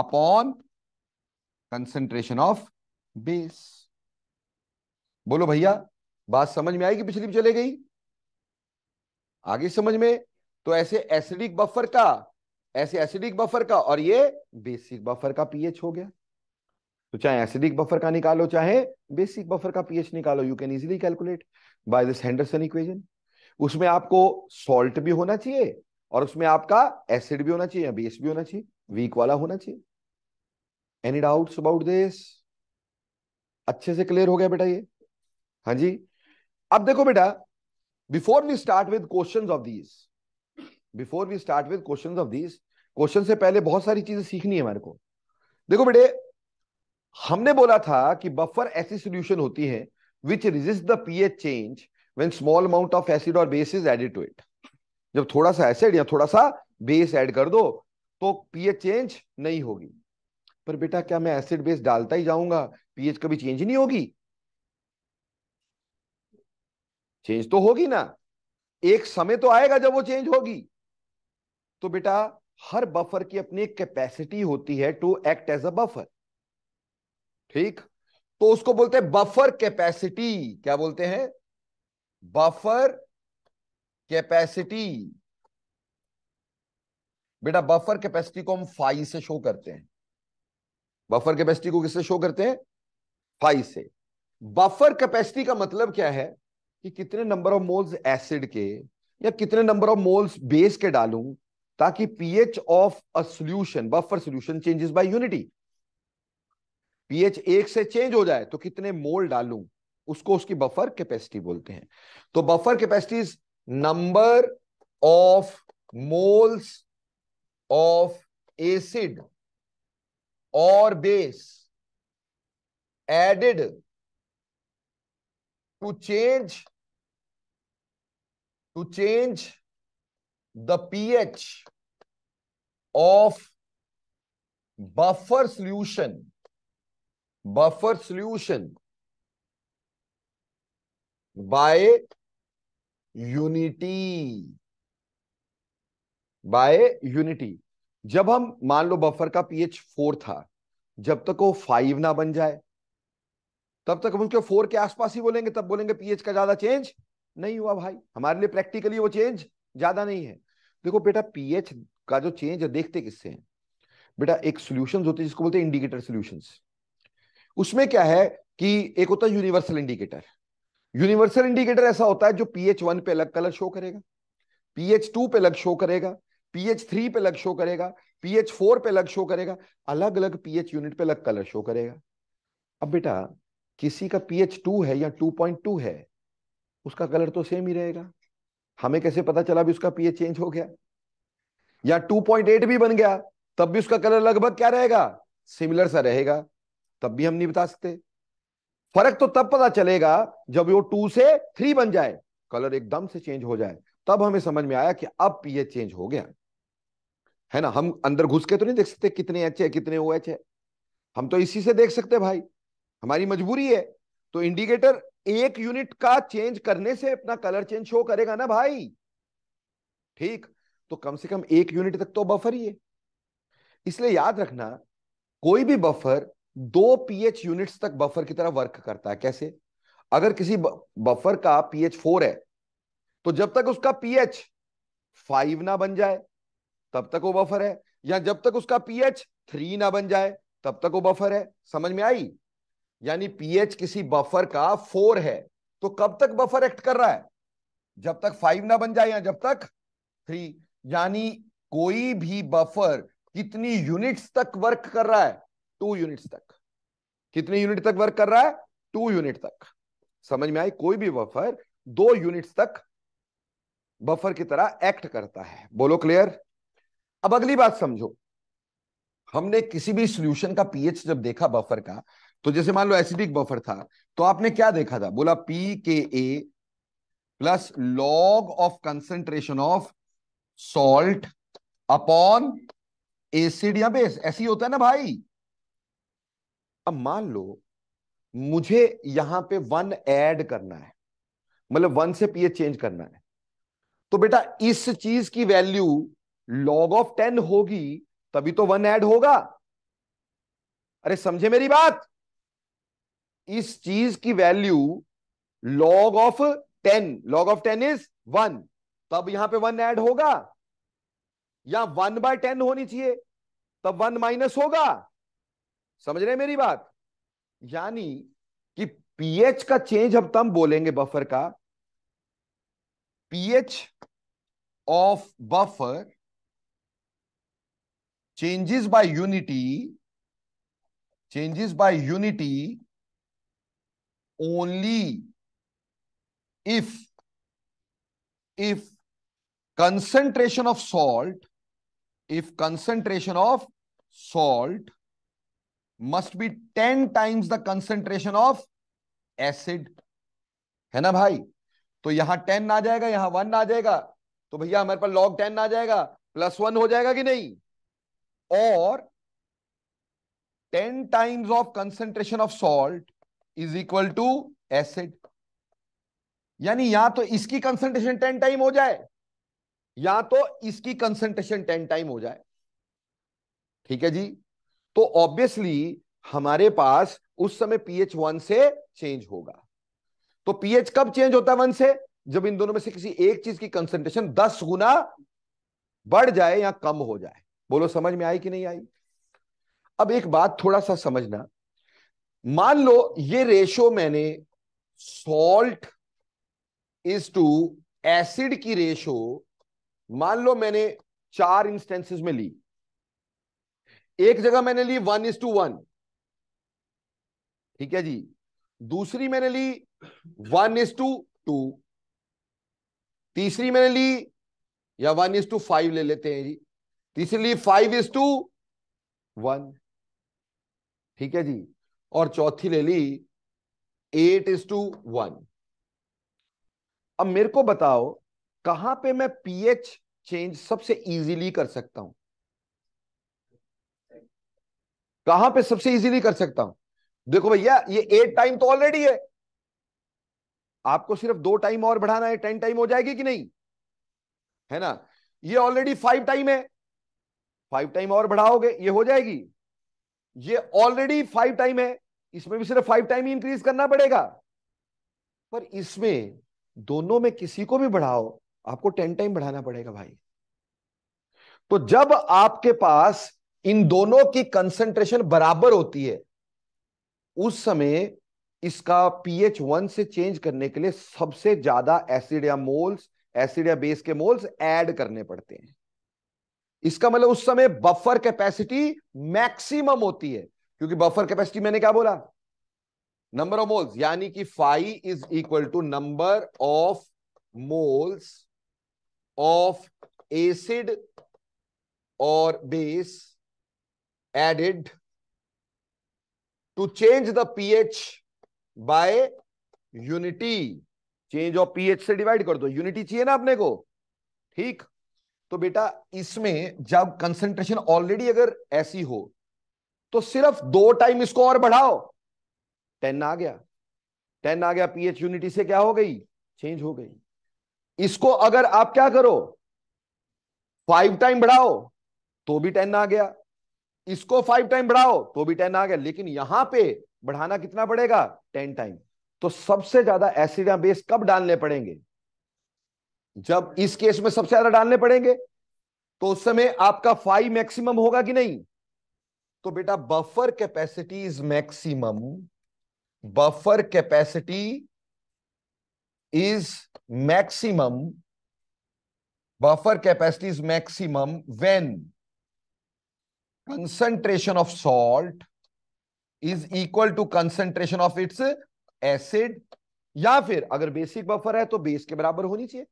Speaker 1: upon concentration of base. बोलो भैया बात समझ में आई कि पिछली भी चले गई आगे समझ में तो ऐसे एसिडिक बफर का ऐसे एसिडिक बफर का और ये बेसिक बफर का पीएच हो गया तो चाहे एसिडिक बफर का निकालो चाहे बेसिक बफर का पीएच निकालो you can easily calculate by this Henderson equation उसमें आपको सॉल्ट भी होना चाहिए और उसमें आपका एसिड भी होना चाहिए या बेस भी होना चाहिए वीक वाला होना चाहिए एनी डाउट्स अबाउट दिस अच्छे से क्लियर हो गया बेटा ये हाँ जी अब देखो बेटा before we start with questions of these before we start with questions of these question से पहले बहुत सारी चीजें सीखनी है हमारे को देखो बेटे हमने बोला था कि बफर ऐसी सोल्यूशन होती है which resist the pH change when small amount of acid और base is added to it जब थोड़ा सा एसिड या थोड़ा सा बेस ऐड कर दो तो पीएच चेंज नहीं होगी पर बेटा क्या मैं एसिड बेस डालता ही जाऊंगा पीएच कभी चेंज नहीं होगी चेंज तो होगी ना एक समय तो आएगा जब वो चेंज होगी तो बेटा हर बफर की अपनी एक कैपेसिटी होती है to act as a buffer ठीक तो उसको बोलते हैं बफर कैपेसिटी क्या बोलते हैं बफर कैपेसिटी बेटा बफर कैपेसिटी को हम फाइव से शो करते हैं बफर कैपेसिटी को किससे शो करते हैं फाइव से बफर कैपेसिटी का मतलब क्या है कि कितने नंबर ऑफ मोल्स एसिड के या कितने नंबर ऑफ मोल्स बेस के डालूं ताकि pH of a solution buffer solution changes by unity pH एक से चेंज हो जाए तो कितने मोल डालूं उसको उसकी बफर कैपेसिटी बोलते हैं तो buffer capacity is number of moles of acid or base added to change to change the pH of buffer solution buffer solution by unity by unity जब हम मान लो बफर का पीएच फोर था जब तक वो फाइव ना बन जाए तब तक हम उसके फोर के आसपास ही बोलेंगे तब बोलेंगे पीएच का ज्यादा चेंज नहीं हुआ भाई हमारे लिए प्रैक्टिकली वो चेंज ज्यादा नहीं है देखो बेटा पीएच का जो चेंज है देखते किससे हैं बेटा एक सोल्यूशन होते हैं जिसको बोलते हैं इंडिकेटर सोल्यूशन उसमें क्या है कि एक होता है यूनिवर्सल इंडिकेटर यूनिवर्सल इंडिकेटर ऐसा होता है जो पीएच वन पे अलग कलर शो करेगा पीएच टू पे अलग शो करेगा पीएच थ्री पे अलग शो करेगा पीएच फोर पे अलग शो करेगा अलग अलग पीएच यूनिट पे अलग कलर शो करेगा अब बेटा किसी का पीएच टू है या टू पॉइंट टू है उसका कलर तो सेम ही रहेगा हमें कैसे पता चला भी उसका पीएच चेंज हो गया या टू पॉइंट एट भी बन गया तब भी उसका कलर लगभग क्या रहेगा सिमिलर सा रहेगा तब भी हम नहीं बता सकते फर्क तो तब पता चलेगा जब वो टू से थ्री बन जाए कलर एकदम से चेंज हो जाए तब हमें समझ में आया कि अब पीएच चेंज हो गया है ना हम अंदर घुस के तो नहीं देख सकते कितने एच है कितने ओ एच है हम तो इसी से देख सकते भाई हमारी मजबूरी है तो इंडिकेटर एक यूनिट का चेंज करने से अपना कलर चेंज शो करेगा ना भाई ठीक तो कम से कम एक यूनिट तक तो बफर ही है इसलिए याद रखना कोई भी बफर दो पीएच यूनिट्स तक बफर की तरह वर्क करता है कैसे अगर किसी बफर का पीएच फोर है तो जब तक उसका पीएच फाइव ना बन जाए तब तक वो बफर है या जब तक उसका पीएच थ्री ना बन जाए तब तक वो बफर है समझ में आई यानी पीएच किसी बफर का फोर है तो कब तक बफर एक्ट कर रहा है जब तक फाइव ना बन जाए या जब तक थ्री यानी कोई भी बफर कितनी यूनिट्स तक वर्क कर रहा है टू यूनिट तक कितने यूनिट तक वर्क कर रहा है टू यूनिट तक समझ में आई कोई भी बफर दो यूनिट्स तक बफर की तरह एक्ट करता है बोलो क्लियर अब अगली बात समझो हमने किसी भी सोल्यूशन का पीएच जब देखा बफर का तो जैसे मान लो एसिडिक बफर था तो आपने क्या देखा था बोला P K A plus log of concentration of salt upon acid या बेस ऐसी होता है ना भाई अब मान लो मुझे यहां पे वन ऐड करना है मतलब वन से पीएच चेंज करना है तो बेटा इस चीज की वैल्यू लॉग ऑफ टेन होगी तभी तो वन ऐड होगा अरे समझे मेरी बात इस चीज की value log of ten log of ten is one तब यहां पे वन ऐड होगा या वन बाय टेन होनी चाहिए तब वन माइनस होगा समझ रहे मेरी बात यानी कि पीएच का चेंज अब तम बोलेंगे बफर का pH of buffer changes by unity changes by unity only if if concentration of salt if concentration of salt must be ten times the concentration of acid है ना भाई तो यहां टेन आ जाएगा यहां वन आ जाएगा तो भैया हमारे पास लॉग टेन आ जाएगा प्लस वन हो जाएगा कि नहीं और ten times of concentration of salt is equal to acid यानी या तो इसकी कंसेंट्रेशन टेन टाइम हो जाए या तो इसकी कंसेंट्रेशन टेन टाइम हो जाए ठीक है जी तो ऑब्वियसली हमारे पास उस समय पीएच वन से चेंज होगा तो पीएच कब चेंज होता है वन से जब इन दोनों में से किसी एक चीज की कंसेंट्रेशन दस गुना बढ़ जाए या कम हो जाए बोलो समझ में आई कि नहीं आई अब एक बात थोड़ा सा समझना मान लो ये रेशो मैंने सॉल्ट इज टू एसिड की रेशो मान लो मैंने चार इंस्टेंसेस में ली एक जगह मैंने ली वन इज टू वन ठीक है जी दूसरी मैंने ली वन इज टू टू तीसरी मैंने ली या वन इज टू फाइव ले लेते हैं जी तीसरी ली फाइव इज टू वन ठीक है जी और चौथी ले ली एट इज टू वन अब मेरे को बताओ कहां पे मैं पीएच चेंज सबसे इजीली कर सकता हूं कहां पे सबसे इजीली कर सकता हूं देखो भैया ये एट टाइम तो ऑलरेडी है आपको सिर्फ दो टाइम और बढ़ाना है टेन टाइम हो जाएगी कि नहीं है ना ये ऑलरेडी फाइव टाइम है फाइव टाइम और बढ़ाओगे ये हो जाएगी ये ऑलरेडी फाइव टाइम है इसमें भी सिर्फ फाइव टाइम ही इंक्रीज करना पड़ेगा पर इसमें दोनों में किसी को भी बढ़ाओ आपको टेन टाइम बढ़ाना पड़ेगा भाई तो जब आपके पास इन दोनों की कंसंट्रेशन बराबर होती है उस समय इसका पीएच वन से चेंज करने के लिए सबसे ज्यादा एसिड या मोल्स एसिड या बेस के मोल्स ऐड करने पड़ते हैं इसका मतलब उस समय बफर कैपेसिटी मैक्सिमम होती है क्योंकि बफर कैपेसिटी मैंने क्या बोला नंबर ऑफ मोल्स यानी कि five is equal to number of moles of acid और base added to change the pH by unity. Change of pH से डिवाइड कर दो यूनिटी चाहिए ना अपने को ठीक तो बेटा इसमें जब concentration ऑलरेडी अगर ऐसी हो तो सिर्फ दो टाइम इसको और बढ़ाओ टेन आ गया टेन आ गया पीएच यूनिटी से क्या हो गई चेंज हो गई इसको अगर आप क्या करो फाइव टाइम बढ़ाओ तो भी टेन आ गया इसको फाइव टाइम बढ़ाओ तो भी टेन आ गया लेकिन यहां पे बढ़ाना कितना पड़ेगा टेन टाइम तो सबसे ज्यादा एसिड या बेस कब डालने पड़ेंगे जब इस केस में सबसे ज्यादा डालने पड़ेंगे तो उस समय आपका फाइव मैक्सिमम होगा कि नहीं तो बेटा buffer capacity is maximum buffer capacity is maximum buffer capacity is maximum when concentration of salt is equal to concentration of its acid या फिर अगर बेसिक बफर है तो बेस के बराबर होनी चाहिए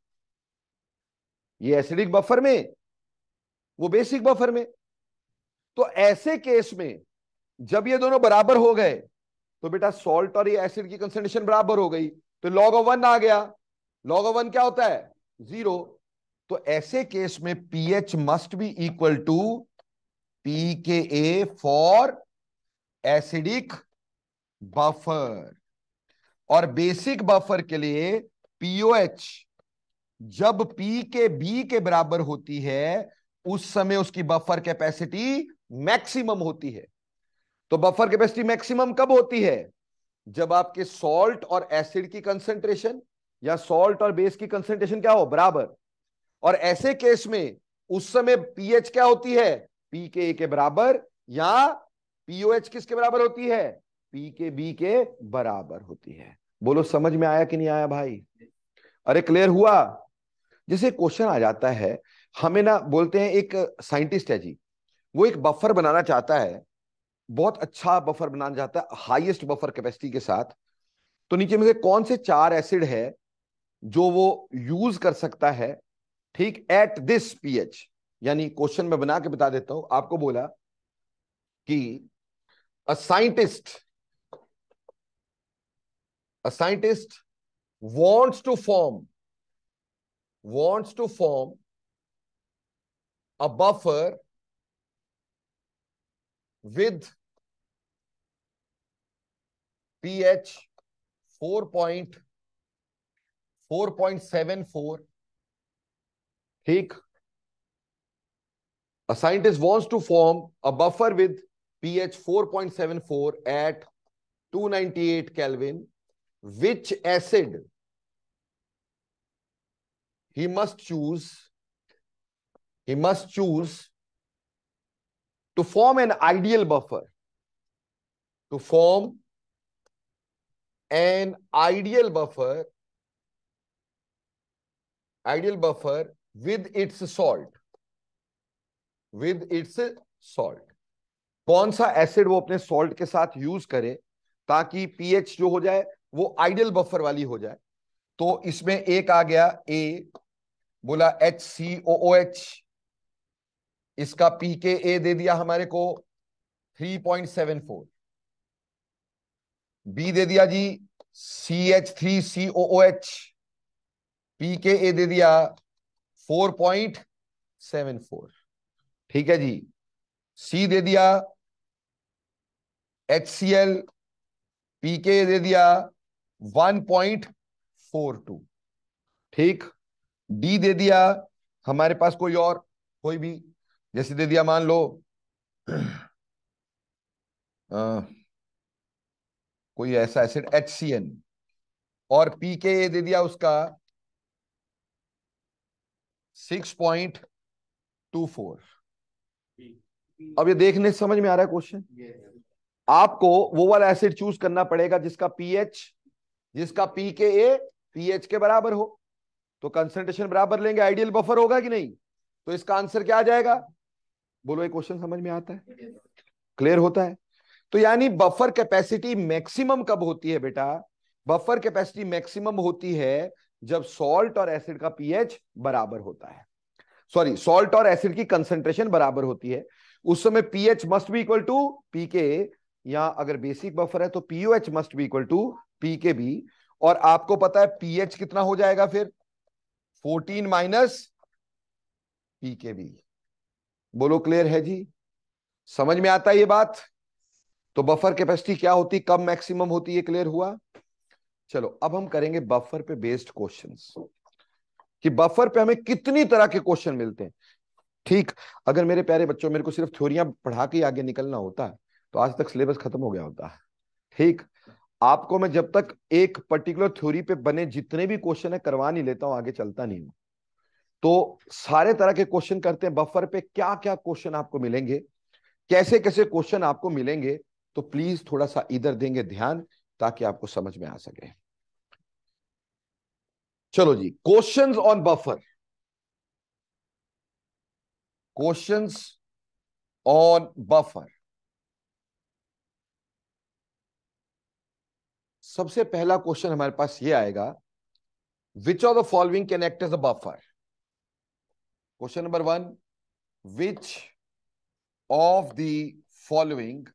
Speaker 1: ये एसिडिक बफर में वो बेसिक बफर में तो ऐसे केस में जब ये दोनों बराबर हो गए तो बेटा सॉल्ट और ये एसिड की कंसेंट्रेशन बराबर हो गई तो लॉग ऑफ वन आ गया लॉग ऑफ वन क्या होता है जीरो तो ऐसे केस में pH must be equal to P K A for acidic buffer और बेसिक बफर के लिए पीओएच जब पी के बी के बराबर होती है उस समय उसकी बफर कैपेसिटी मैक्सिमम होती है तो बफर कैपेसिटी मैक्सिमम कब होती है जब आपके सॉल्ट और एसिड की कंसेंट्रेशन या सॉल्ट और बेस की कंसेंट्रेशन क्या हो बराबर और ऐसे केस में उस समय पीएच क्या होती है पी के ए के बराबर या पीओएच किसके बराबर होती है पी के बी के बराबर होती है बोलो समझ में आया कि नहीं आया भाई अरे क्लियर हुआ जैसे क्वेश्चन आ जाता है हमें ना बोलते हैं एक साइंटिस्ट है जी वो एक बफर बनाना चाहता है बहुत अच्छा बफर बनाना चाहता है हाईएस्ट बफर कैपेसिटी के साथ तो नीचे में से कौन से चार एसिड है जो वो यूज कर सकता है ठीक एट दिस पीएच यानी क्वेश्चन में बना के बता देता हूं आपको बोला कि a scientist a scientist wants to form wants to form a buffer with seven four ठीक A scientist wants to form a buffer with pH 4.74 at 298 Kelvin. Which acid he must choose? He must choose to form an ideal buffer. To form an ideal buffer ideal buffer with its salt with its salt कौन सा acid वो अपने salt के साथ use करे ताकि pH जो हो जाए वो आइडियल बफर वाली हो जाए तो इसमें एक आ गया ए बोला H C O O H इसका पी के ए दे दिया हमारे को 3.74 बी दे दिया जी C H three C O O H P K A दे दिया 4.74 ठीक है जी सी दे दिया H C L P K दे दिया वन पॉइंट फोर टू ठीक डी दे दिया हमारे पास कोई और कोई भी जैसे दे दिया मान लो आ, *clears throat* कोई ऐसा एसिड एच सी एन और पी के दे दिया उसका सिक्स पॉइंट टू फोर अब ये देखने समझ में आ रहा है क्वेश्चन आपको वो वाला एसिड चूज करना पड़ेगा जिसका पीएच जिसका पी के ए पीएच के बराबर हो तो कंसेंट्रेशन बराबर लेंगे आइडियल बफर होगा कि नहीं तो इसका आंसर क्या आ जाएगा बोलो ये क्वेश्चन समझ में आता है क्लियर होता है तो यानी बफर कैपेसिटी मैक्सिमम कब होती है बेटा बफर कैपेसिटी मैक्सिमम होती है जब सॉल्ट और एसिड का पीएच बराबर होता है सॉरी सॉल्ट और एसिड की कंसेंट्रेशन बराबर होती है उस समय पीएच मस्ट भी इक्वल टू पी के या अगर बेसिक बफर है तो पीओएच मस्ट भी equal to P K B और आपको पता है पीएच कितना हो जाएगा फिर 14 माइनस पी के बी बोलो क्लियर है जी समझ में आता है ये बात तो बफर कैपेसिटी क्या होती कब मैक्सिमम होती है क्लियर हुआ चलो अब हम करेंगे बफर पे बेस्ड क्वेश्चंस कि बफर पे हमें कितनी तरह के क्वेश्चन मिलते हैं ठीक अगर मेरे प्यारे बच्चों मेरे को सिर्फ थ्योरियां पढ़ा के आगे निकलना होता तो आज तक सिलेबस खत्म हो गया होता ठीक आपको मैं जब तक एक पर्टिकुलर थ्योरी पे बने जितने भी क्वेश्चन है करवा नहीं लेता हूं आगे चलता नहीं हूं तो सारे तरह के क्वेश्चन करते हैं बफर पे क्या क्या क्वेश्चन आपको मिलेंगे कैसे कैसे क्वेश्चन आपको मिलेंगे तो प्लीज थोड़ा सा इधर देंगे ध्यान ताकि आपको समझ में आ सके चलो जी questions on buffer questions on buffer सबसे पहला क्वेश्चन हमारे पास ये आएगा which of the following can act as a buffer question number one which of the following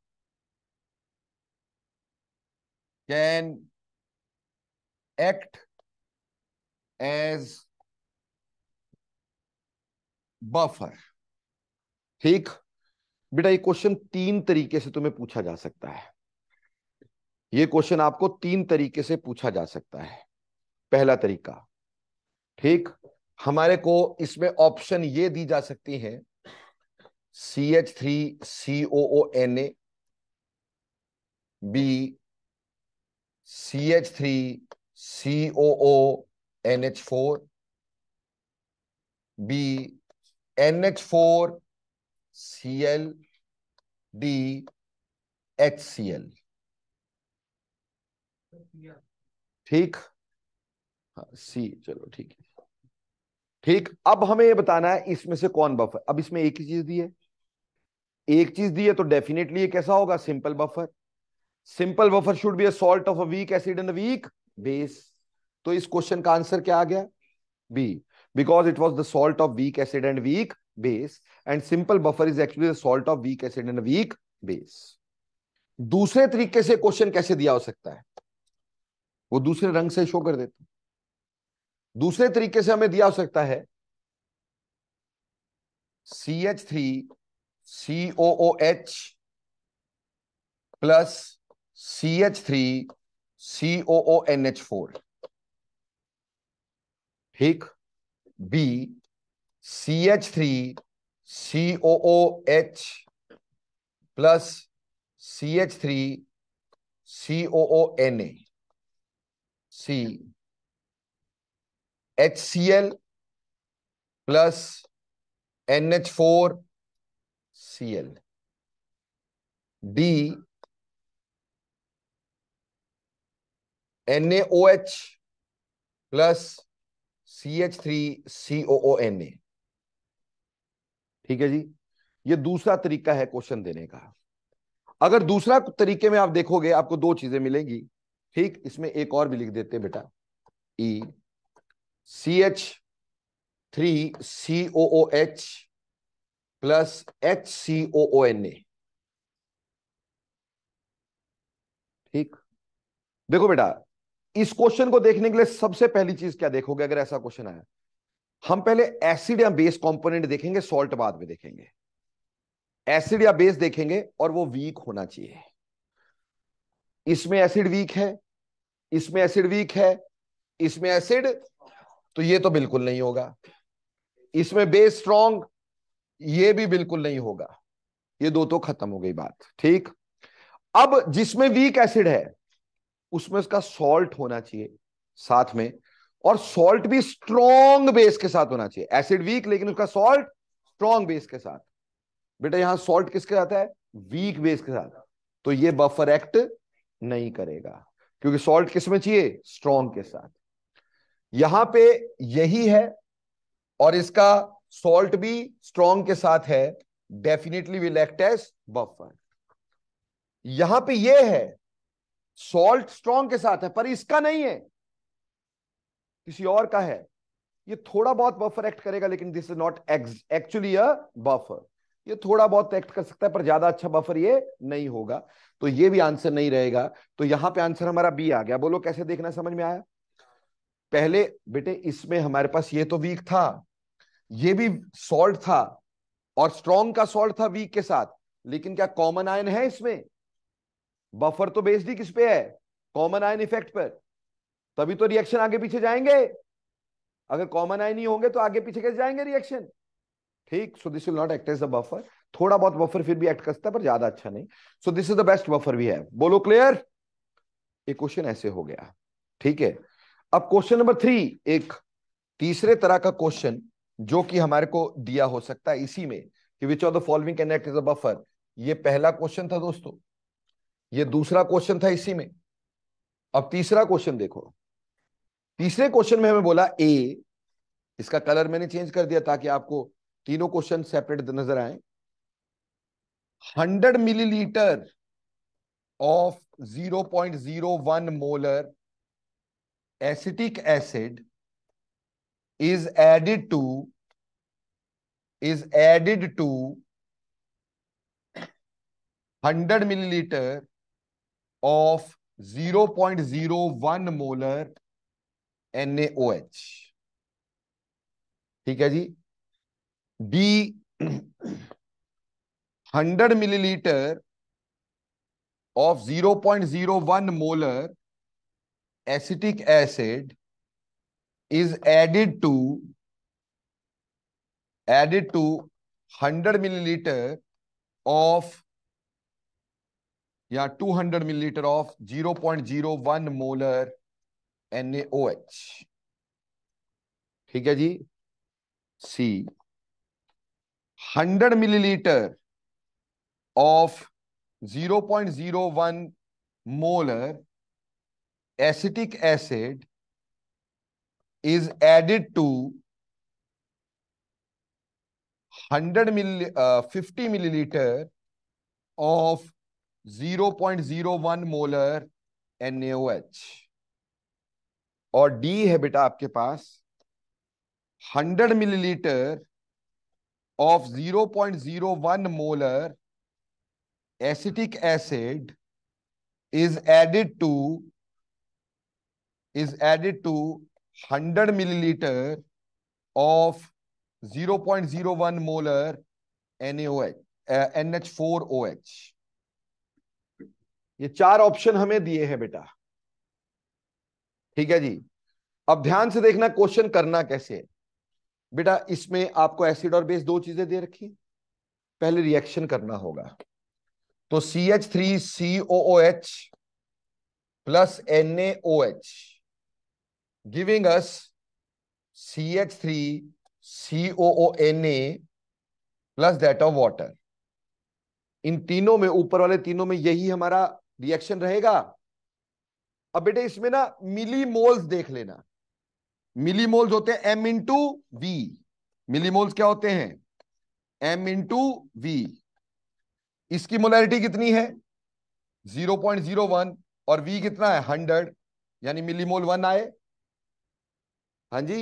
Speaker 1: can act as buffer ठीक बेटा ये क्वेश्चन तीन तरीके से तुम्हें पूछा जा सकता है ये क्वेश्चन आपको तीन तरीके से पूछा जा सकता है पहला तरीका ठीक हमारे को इसमें ऑप्शन ये दी जा सकती है C H three C O O N A B C H three C O O N H four B N H four C L D H C L ठीक सी हाँ, चलो ठीक है ठीक अब हमें ये बताना है इसमें से कौन बफर अब इसमें एक ही चीज दी है एक चीज दी है तो डेफिनेटली ये कैसा होगा simple buffer simple buffer should be a salt of a weak acid and weak base तो इस क्वेश्चन का आंसर क्या आ गया B because it was the salt of weak acid and weak base and simple buffer is actually the salt of weak acid and a weak base दूसरे तरीके से question कैसे दिया हो सकता है वो दूसरे रंग से शो कर देता दूसरे तरीके से हमें दिया हो सकता है C H three CO H plus C H three CO O N H four ठीक B CH3 COOH plus CH3 COONA. C HCl plus NH4 Cl. D NaOH plus CH3COONA. ठीक है जी ये दूसरा तरीका है क्वेश्चन देने का अगर दूसरा तरीके में आप देखोगे आपको दो चीजें मिलेंगी ठीक इसमें एक और भी लिख देते बेटा E C H three C O O H plus H C O O N A ठीक देखो बेटा इस क्वेश्चन को देखने के लिए सबसे पहली चीज क्या देखोगे अगर ऐसा क्वेश्चन आया हम पहले एसिड या बेस कंपोनेंट देखेंगे सॉल्ट बाद में देखेंगे एसिड या बेस देखेंगे और वो वीक होना चाहिए इसमें एसिड वीक है इसमें एसिड वीक है इसमें एसिड तो ये तो बिल्कुल नहीं होगा इसमें बेस स्ट्रॉन्ग ये भी बिल्कुल नहीं होगा ये दो तो खत्म हो गई बात ठीक अब जिसमें वीक एसिड है उसमें उसका सॉल्ट होना चाहिए साथ में और सॉल्ट भी स्ट्रॉन्ग बेस के साथ होना चाहिए एसिड वीक लेकिन उसका सॉल्ट स्ट्रॉन्ग बेस के साथ बेटा यहां सॉल्ट किसके साथ है वीक बेस के साथ तो ये बफर एक्ट नहीं करेगा क्योंकि सॉल्ट किस में चाहिए स्ट्रॉन्ग के साथ यहां पे यही है और इसका सॉल्ट भी स्ट्रॉन्ग के साथ है definitely will act as buffer यहां पे ये है सॉल्ट स्ट्रॉन्ग के साथ है पर इसका नहीं है किसी और का है ये थोड़ा बहुत बफर एक्ट करेगा लेकिन this is not actually a buffer ये थोड़ा बहुत एक्ट कर सकता है पर ज्यादा अच्छा बफर ये नहीं होगा तो ये भी आंसर नहीं रहेगा तो यहां पे आंसर हमारा बी आ गया बोलो कैसे देखना समझ में आया पहले बेटे इसमें हमारे पास ये तो वीक था ये भी सॉल्ट था और स्ट्रॉन्ग का सॉल्ट था वीक के साथ लेकिन क्या कॉमन आयन है इसमें बफर तो बेस्ड ही किस पे है कॉमन आयन इफेक्ट पर तभी तो रिएक्शन आगे पीछे जाएंगे अगर कॉमन आई नहीं होंगे तो आगे पीछे कैसे जाएंगे रिएक्शन ठीक so this will not act as a buffer थोड़ा बहुत बफर फिर भी एक्ट करता है पर ज्यादा अच्छा नहीं so this is the best buffer we have बोलो क्लियर एक क्वेश्चन ऐसे हो गया ठीक है अब क्वेश्चन नंबर थ्री एक तीसरे तरह का क्वेश्चन जो कि हमारे को दिया हो सकता है इसी में कि which of the following can act as a buffer ये पहला क्वेश्चन था दोस्तों ये दूसरा क्वेश्चन था इसी में अब तीसरा क्वेश्चन देखो तीसरे क्वेश्चन में हमें बोला ए इसका कलर मैंने चेंज कर दिया ताकि आपको तीनों क्वेश्चन सेपरेट नजर आए hundred millilitre of zero point zero one molar acetic acid is added to is added to hundred millilitre of zero point zero one molar N A H ठीक है जी B hundred millilitre of zero point zero one molar acetic acid is added to added to hundred millilitre of या two hundred millilitre of zero point zero one molar N A O H ठीक है जी सी hundred millilitre of zero point zero one molar acetic acid is added to hundred mil fifty millilitre of zero point zero one molar N A O H और D है बेटा आपके पास 100 millilitre of 0.01 molar acetic acid is added to is added to 100 millilitre of 0.01 molar NH NH four O H ये चार option हमें दिए हैं बेटा ठीक है जी अब ध्यान से देखना क्वेश्चन करना कैसे है बेटा इसमें आपको एसिड और बेस दो चीजें दे रखी पहले रिएक्शन करना होगा तो C H three C O O H plus N A O H giving us C H three C O O N A plus that of water इन तीनों में ऊपर वाले तीनों में यही हमारा रिएक्शन रहेगा अब बेटे इसमें ना मिली मोल्स देख लेना मिली मोल्स होते हैं M into V millimoles क्या होते हैं एम इंटू वी इसकी मोलैरिटी कितनी है 0.01 और वी कितना है 100 यानी मिली मोल वन आए हाँ जी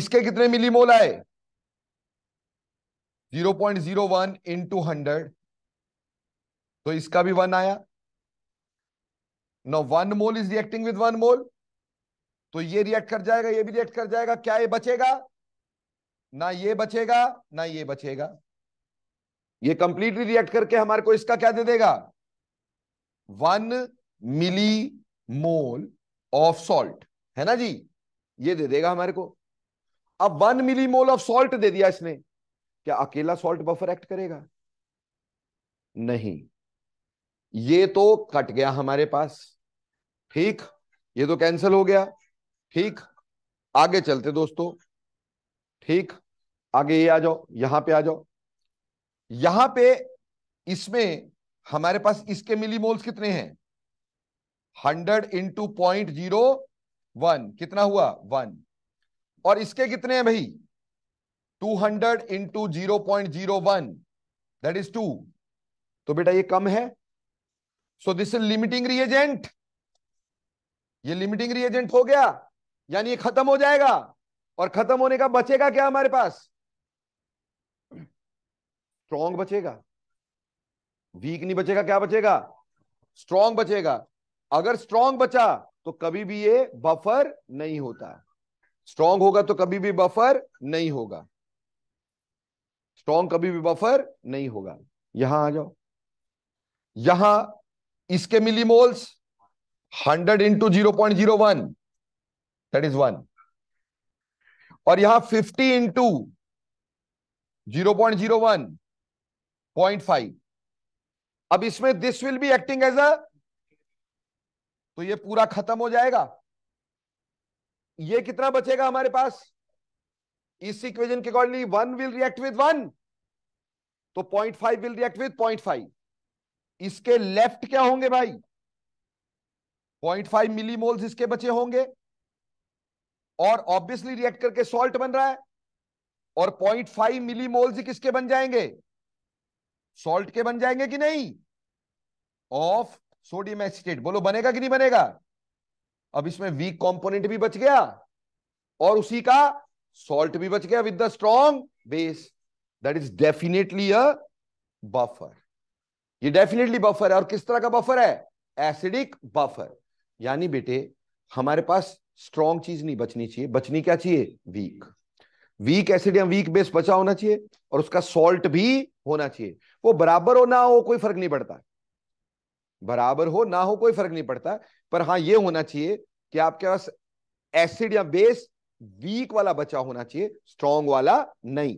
Speaker 1: इसके कितने मिली मोल आए 0.01 point zero one two hundred तो इसका भी वन आया no one mole is reacting with one mole तो ये रिएक्ट कर जाएगा ये भी रिएक्ट कर जाएगा क्या ये बचेगा ना ये बचेगा ना ये बचेगा ये कंप्लीटली रिएक्ट करके हमारे को इसका क्या दे देगा one millimole of salt है ना जी ये दे देगा हमारे को अब one millimole of salt दे दिया इसने क्या अकेला सॉल्ट बफर एक्ट करेगा नहीं ये तो कट गया हमारे पास ठीक ये तो कैंसिल हो गया ठीक आगे चलते दोस्तों ठीक आगे ये आ जाओ यहां पे आ जाओ यहां पे इसमें हमारे पास इसके मिलीमोल्स कितने हैं hundred into point zero one कितना हुआ वन और इसके कितने हैं भाई two hundred into zero point zero one that is two तो बेटा ये कम है so this is limiting reagent ये लिमिटिंग रिएजेंट हो गया यानी ये खत्म हो जाएगा और खत्म होने का बचेगा क्या हमारे पास स्ट्रॉन्ग बचेगा वीक नहीं बचेगा क्या बचेगा स्ट्रॉन्ग बचेगा अगर स्ट्रॉन्ग बचा तो कभी भी ये बफर नहीं होता स्ट्रॉन्ग होगा तो कभी भी बफर नहीं होगा स्ट्रॉन्ग कभी भी बफर नहीं होगा यहां आ जाओ यहां इसके millimoles 100 into zero point zero one that is one और यहां 50 into zero point zero one point five अब इसमें this will be acting as a तो ये पूरा खत्म हो जाएगा ये कितना बचेगा हमारे पास इस इक्वेशन के accordingly one will react with one तो point five will react with point five इसके लेफ्ट क्या होंगे भाई पॉइंट फाइव मिली मोल्स इसके बचे होंगे और ऑब्वियसली रिएक्ट करके सॉल्ट बन रहा है और पॉइंट फाइव मिली मोल्स ही किसके बन जाएंगे सॉल्ट के बन जाएंगे कि नहीं ऑफ सोडियम एसिटेट बोलो बनेगा कि नहीं बनेगा अब इसमें वीक कंपोनेंट भी बच गया और उसी का सॉल्ट भी बच गया with the strong base that is definitely a buffer ये डेफिनेटली बफर है और किस तरह का बफर है एसिडिक बफर यानी बेटे हमारे पास स्ट्रॉन्ग चीज नहीं बचनी चाहिए बचनी क्या चाहिए वीक वीक एसिड या वीक बेस बचा होना चाहिए और उसका सॉल्ट भी होना चाहिए वो बराबर हो ना हो कोई फर्क नहीं पड़ता बराबर हो ना हो कोई फर्क नहीं पड़ता पर हाँ ये होना चाहिए कि आपके पास एसिड या बेस वीक वाला बचा होना चाहिए स्ट्रॉन्ग वाला नहीं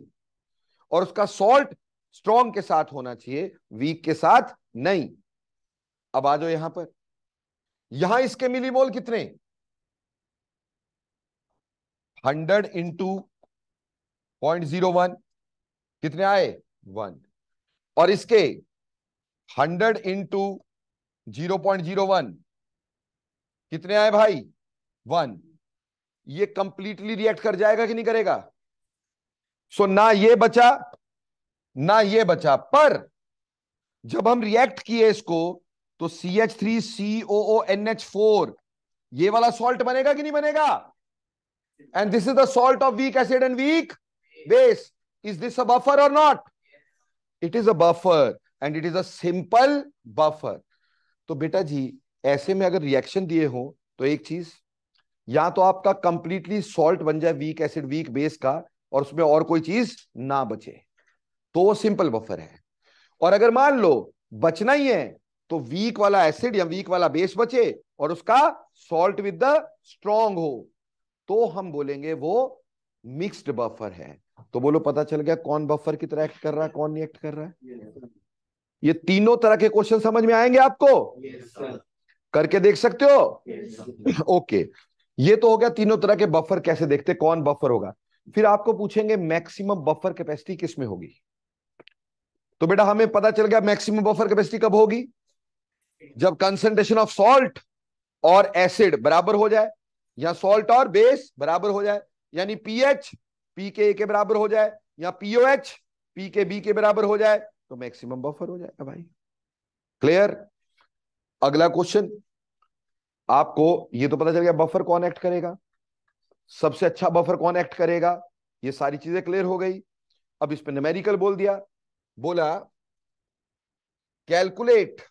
Speaker 1: और उसका सॉल्ट स्ट्रॉन्ग के साथ होना चाहिए वीक के साथ नहीं अब आ जाओ यहां पर यहां इसके मोल कितने hundred into point zero one कितने आए वन और इसके hundred into zero point zero one कितने आए भाई वन ये कंप्लीटली रिएक्ट कर जाएगा कि नहीं करेगा सो so, ना ये बचा ना ये बचा पर जब हम रिएक्ट किए इसको तो C H three C O O N H four ये वाला सॉल्ट बनेगा कि नहीं बनेगा and this is the salt of weak acid and weak base is this a buffer और not it is a buffer and it is a simple buffer तो बेटा जी ऐसे में अगर रिएक्शन दिए हो तो एक चीज या तो आपका कंप्लीटली सॉल्ट बन जाए वीक एसिड वीक बेस का और उसमें और कोई चीज ना बचे तो वो सिंपल बफर है और अगर मान लो बचना ही है तो वीक वाला एसिड या वीक वाला बेस बचे और उसका सॉल्ट विद द स्ट्रॉन्ग हो तो हम बोलेंगे वो मिक्स्ड बफर है तो बोलो पता चल गया कौन बफर की तरह एक्ट कर रहा है कौन नहीं एक्ट कर रहा है ये तीनों तरह के क्वेश्चन समझ में आएंगे आपको करके देख सकते हो ओके *laughs* ये तो हो गया तीनों तरह के बफर कैसे देखते कौन बफर होगा फिर आपको पूछेंगे मैक्सिमम बफर कैपेसिटी किसमें होगी तो बेटा हमें पता चल गया मैक्सिमम बफर कैपेसिटी कब होगी जब कंसेंट्रेशन ऑफ सॉल्ट और एसिड बराबर हो जाए या सॉल्ट और बेस बराबर हो जाए यानी पीएच पी के ए के बराबर हो जाए या पीओएच पी के बी के बराबर हो जाए तो मैक्सिमम बफर हो जाएगा भाई क्लियर अगला क्वेश्चन आपको ये तो पता चल गया बफर कौन एक्ट करेगा सबसे अच्छा बफर कौन एक्ट करेगा ये सारी चीजें क्लियर हो गई अब इस पर न्यूमेरिकल बोल दिया बोला calculate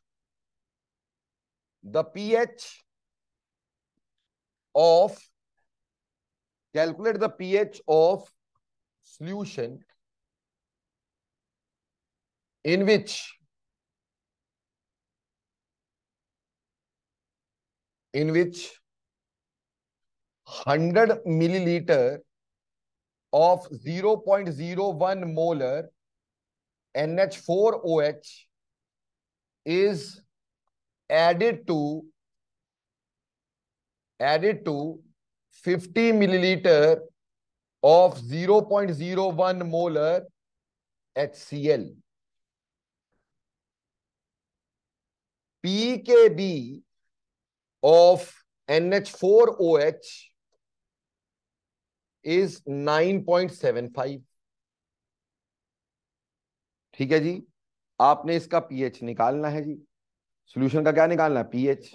Speaker 1: the pH of calculate the pH of solution in which in which hundred millilitre of zero zero point one molar NH4OH is added to added to 50 milliliter of 0.01 molar HCl. PKB of NH4OH is 9.75. ठीक है जी आपने इसका pH निकालना है जी solution का क्या निकालना है पीएच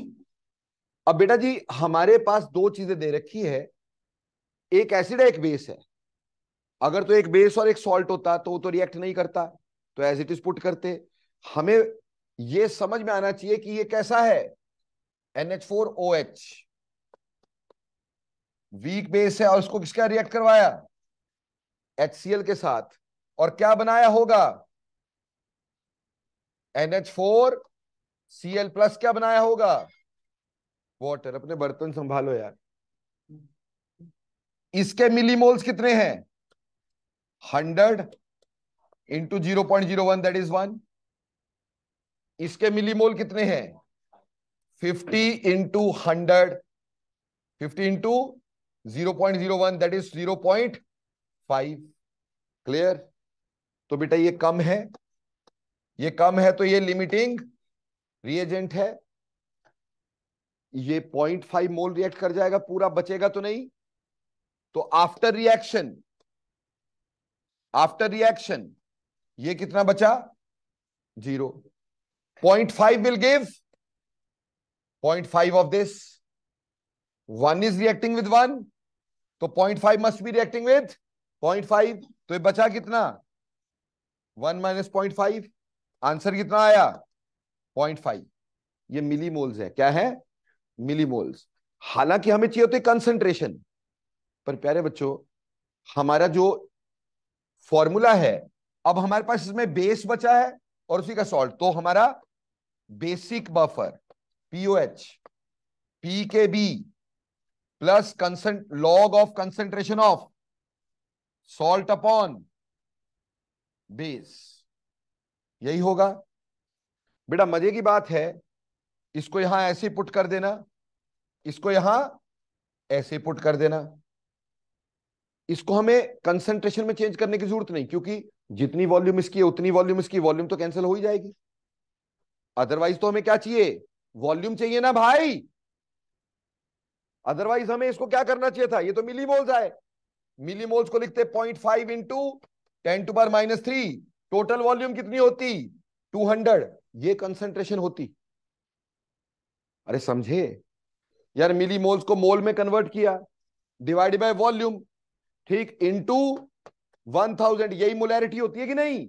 Speaker 1: अब बेटा जी हमारे पास दो चीजें दे रखी है एक एसिड है एक बेस है अगर तो एक बेस और एक सॉल्ट होता तो तो रिएक्ट नहीं करता तो एज इट इज पुट करते हमें यह समझ में आना चाहिए कि ये कैसा है NH4OH वीक बेस है और उसको किसका रिएक्ट करवाया HCl के साथ और क्या बनाया होगा NH four C L plus क्या बनाया होगा वाटर अपने बर्तन संभालो यार इसके मिलीमोल्स कितने हैं hundred into zero point zero one that is one इसके मिलीमोल कितने हैं fifty into hundred fifty into zero point zero one that is zero point five clear तो बेटा ये कम है ये कम है तो ये लिमिटिंग रिएजेंट है ये पॉइंट फाइव मोल रिएक्ट कर जाएगा पूरा बचेगा तो नहीं तो आफ्टर रिएक्शन आफ्टर रिएक्शन ये कितना बचा zero point five will give point five of this one is reacting with one तो point five must be reacting with point five तो ये बचा कितना one minus point five answer कितना आया पॉइंट फाइव ये मिली मोल्स है क्या है मिली मोल्स हालांकि हमें चाहिए होते कंसंट्रेशन पर प्यारे बच्चों हमारा जो फॉर्मूला है अब हमारे पास इसमें बेस बचा है और उसी का सॉल्ट तो हमारा basic buffer pOH p K B plus concent log of concentration of salt upon base यही होगा बेटा मजे की बात है इसको यहां ऐसे पुट कर देना इसको यहां ऐसे पुट कर देना इसको हमें कंसंट्रेशन में चेंज करने की जरूरत नहीं क्योंकि जितनी वॉल्यूम इसकी है उतनी वॉल्यूम इसकी वॉल्यूम तो कैंसिल हो ही जाएगी अदरवाइज तो हमें क्या चाहिए वॉल्यूम चाहिए ना भाई अदरवाइज हमें इसको क्या करना चाहिए था ये तो मिली मोल्स आए मिली मोल्स को लिखते point five into ten to power minus three total volume कितनी होती 200 ये कंसंट्रेशन होती अरे समझे यार मिली मोल्स को मोल में कन्वर्ट किया डिवाइड बाय वॉल्यूम ठीक इनटू 1000 यही मोलैरिटी होती है कि नहीं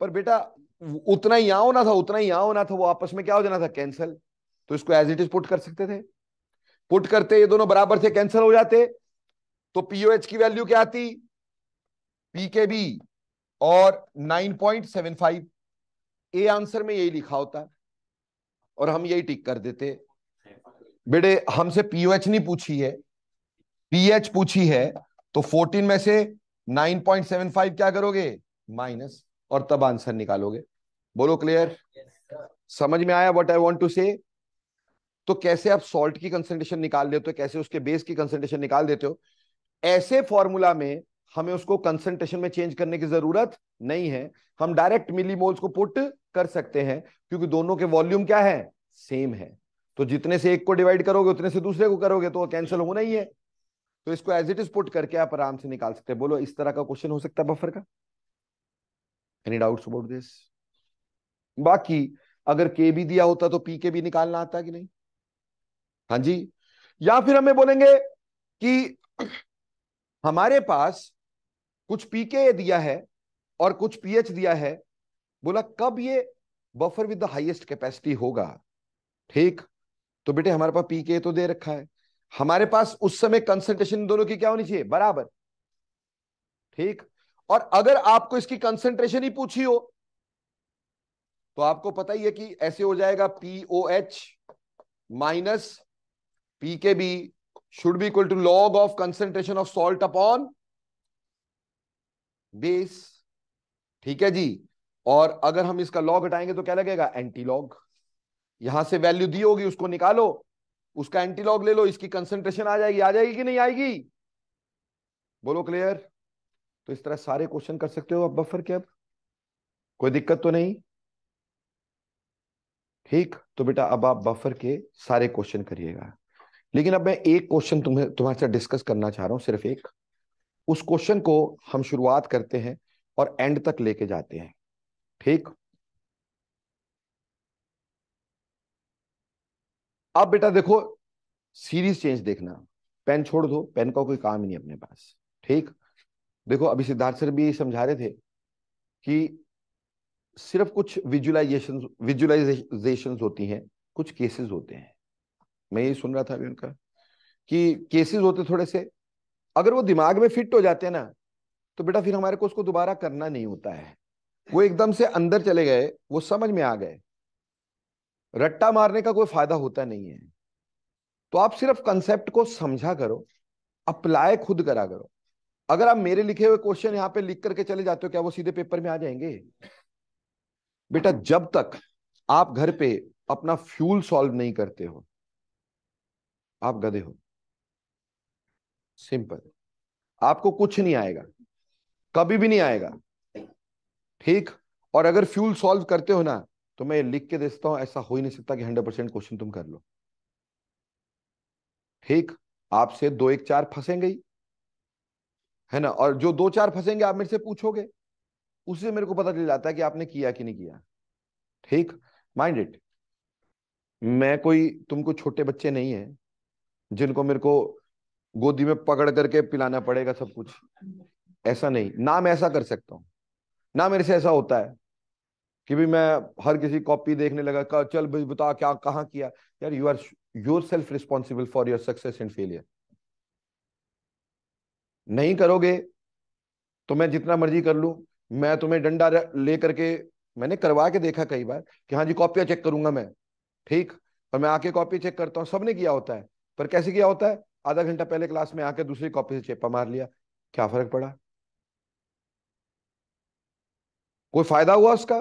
Speaker 1: पर बेटा उतना ही यहां होना था उतना ही यहां होना था वो आपस में क्या हो जाना था कैंसिल तो इसको एज इट इज पुट कर सकते थे पुट करते ये दोनों बराबर थे कैंसिल हो जाते तो पीओएच की वैल्यू क्या आती पीकेबी और 9.75 ए आंसर में यही लिखा होता है और हम यही टिक कर देते बेटे हमसे पीओएच नहीं पूछी है पीएच पूछी है तो 14 में से 9.75 क्या करोगे माइनस और तब आंसर निकालोगे बोलो क्लियर yes, समझ में आया व्हाट आई वांट टू से तो कैसे आप सॉल्ट की कंसेंट्रेशन निकाल देते हो कैसे उसके बेस की कंसेंट्रेशन निकाल देते हो ऐसे फॉर्मूला में हमें उसको कंसंट्रेशन में चेंज करने की जरूरत नहीं है हम डायरेक्ट मिली मोल्स को पुट कर सकते हैं क्योंकि दोनों के वॉल्यूम क्या है सेम है तो जितने से एक को डिवाइड करोगे उतने से दूसरे को करोगे तो कैंसिल होना ही है तो इसको एज इट इज पुट करके आप आराम से निकाल सकते हैं बोलो इस तरह का क्वेश्चन हो सकता है बफर का एनी डाउट्स अबाउट दिस बाकी अगर के भी दिया होता तो पी के भी निकालना आता कि नहीं हाँ जी या फिर हमें बोलेंगे कि हमारे पास कुछ पीके दिया है और कुछ पीएच दिया है बोला कब ये buffer with the highest capacity होगा ठीक तो बेटे हमारे पास पीके तो दे रखा है हमारे पास उस समय कंसंट्रेशन दोनों की क्या होनी चाहिए बराबर ठीक और अगर आपको इसकी कंसंट्रेशन ही पूछी हो तो आपको पता ही है कि ऐसे हो जाएगा pOH minus p K b should be equal to log of concentration of salt upon base ठीक है जी और अगर हम इसका लॉग हटाएंगे तो क्या लगेगा एंटी लॉग यहां से वैल्यू दी होगी उसको निकालो उसका एंटी लॉग ले लो इसकी कंसेंट्रेशन आ जाएगी आ जाएगी कि नहीं आएगी बोलो क्लियर तो इस तरह सारे क्वेश्चन कर सकते हो आप बफर के अब कोई दिक्कत तो नहीं ठीक तो बेटा अब आप बफर के सारे क्वेश्चन करिएगा लेकिन अब मैं एक क्वेश्चन तुम्हें तुम्हारे साथ डिस्कस करना चाह रहा हूं सिर्फ एक उस क्वेश्चन को हम शुरुआत करते हैं और एंड तक लेके जाते हैं ठीक अब बेटा देखो सीरीज चेंज देखना पेन छोड़ दो पेन का कोई काम ही नहीं अपने पास ठीक देखो अभी सिद्धार्थ सर भी समझा रहे थे कि सिर्फ कुछ विजुअलाइजेशन विजुअलाइजेशन होती हैं कुछ केसेस होते हैं मैं ये सुन रहा था अभी उनका कि केसेस होते थोड़े से अगर वो दिमाग में फिट हो जाते हैं ना तो बेटा फिर हमारे को उसको दोबारा करना नहीं होता है वो एकदम से अंदर चले गए वो समझ में आ गए रट्टा मारने का कोई फायदा होता नहीं है तो आप सिर्फ कंसेप्ट को समझा करो अप्लाई खुद करा करो अगर आप मेरे लिखे हुए क्वेश्चन यहाँ पे लिख करके चले जाते हो क्या वो सीधे पेपर में आ जाएंगे बेटा जब तक आप घर पे अपना फ्यूल सॉल्व नहीं करते हो आप गधे हो सिंपल आपको कुछ नहीं आएगा कभी भी नहीं आएगा ठीक और अगर फ्यूल सॉल्व करते हो ना तो मैं लिख के देता हूं ऐसा हो ही नहीं सकता कि हंड्रेड परसेंट क्वेश्चन तुम कर लो ठीक आपसे दो एक चार फंसेंगे ही है ना और जो दो चार फंसेंगे आप मेरे से पूछोगे उससे मेरे को पता चल जाता है कि आपने किया कि नहीं किया ठीक माइंड इट मैं कोई तुमको छोटे बच्चे नहीं है जिनको मेरे को गोदी में पकड़ करके पिलाना पड़ेगा सब कुछ ऐसा नहीं ना मैं ऐसा कर सकता हूँ ना मेरे से ऐसा होता है कि भी मैं हर किसी कॉपी देखने लगा चल भाई बता क्या कहाँ किया यार you are yourself responsible for your success and failure नहीं करोगे तो मैं जितना मर्जी कर लू मैं तुम्हें डंडा ले करके मैंने करवा के देखा कई बार कि हाँ जी कॉपियां चेक करूंगा मैं ठीक और मैं आके कॉपी चेक करता हूँ सबने किया होता है पर कैसे किया होता है आधा घंटा पहले क्लास में आके दूसरी कॉपी से चेपा मार लिया क्या फर्क पड़ा कोई फायदा हुआ उसका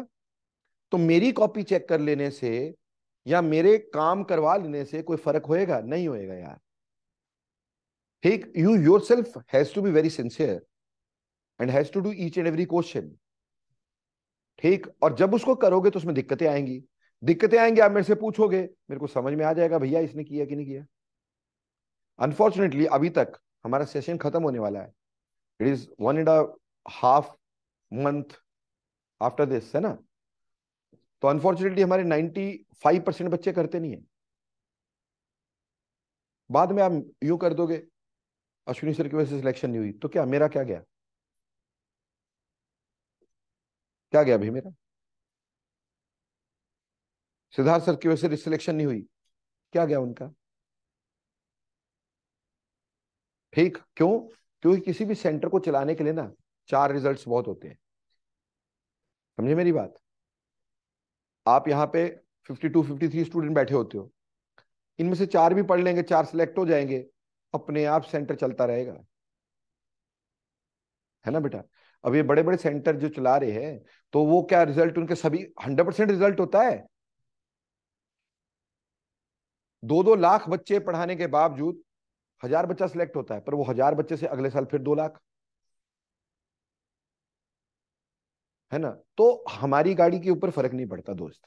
Speaker 1: तो मेरी कॉपी चेक कर लेने से या मेरे काम करवा लेने से कोई फर्क होएगा नहीं होएगा यार ठीक you yourself has to be very sincere and has to do each and every question ठीक और जब उसको करोगे तो उसमें दिक्कतें आएंगी दिक्कतें आएंगी आप मेरे से पूछोगे मेरे को समझ में आ जाएगा भैया इसने किया कि नहीं किया अनफॉर्चुनेटली अभी तक हमारा सेशन खत्म होने वाला है it is one and half month after this है ना तो अनफॉर्चुनेटली हमारे 95 परसेंट बच्चे करते नहीं है बाद में आप यूं कर दोगे अश्विनी सर की वजह से सिलेक्शन नहीं हुई तो क्या मेरा क्या गया क्या गया भाई मेरा सिद्धार्थ सर की वजह से सिलेक्शन नहीं हुई क्या गया उनका ठीक क्यों क्योंकि किसी भी सेंटर को चलाने के लिए ना चार रिजल्ट्स बहुत होते हैं समझे मेरी बात आप यहाँ पे 52 53 स्टूडेंट बैठे होते हो इनमें से चार भी पढ़ लेंगे चार सिलेक्ट हो जाएंगे अपने आप सेंटर चलता रहेगा है ना बेटा अब ये बड़े बड़े सेंटर जो चला रहे हैं तो वो क्या रिजल्ट उनके सभी हंड्रेड परसेंट रिजल्ट होता है दो दो लाख बच्चे पढ़ाने के बावजूद हजार बच्चा सिलेक्ट होता है पर वो हजार बच्चे से अगले साल फिर दो लाख है ना तो हमारी गाड़ी के ऊपर फर्क नहीं पड़ता दोस्त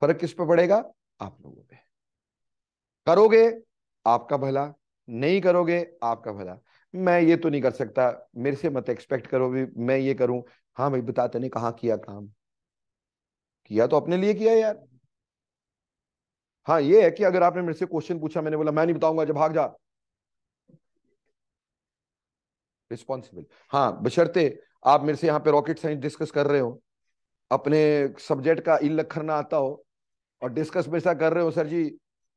Speaker 1: फर्क किस पे पड़ेगा आप लोगों पे करोगे आपका भला नहीं करोगे आपका भला मैं ये तो नहीं कर सकता मेरे से मत एक्सपेक्ट करो भी मैं ये करूं हाँ भाई बताते नहीं कहा किया काम किया तो अपने लिए किया यार हाँ ये है कि अगर आपने मेरे से क्वेश्चन पूछा मैंने बोला मैं नहीं बताऊंगा जब भाग जा रिस्पॉन्सिबल हाँ बशर्ते आप मेरे से यहाँ पे रॉकेट साइंस डिस्कस कर रहे हो अपने सब्जेक्ट का इल लखरना आता हो और डिस्कस में ऐसा कर रहे हो सर जी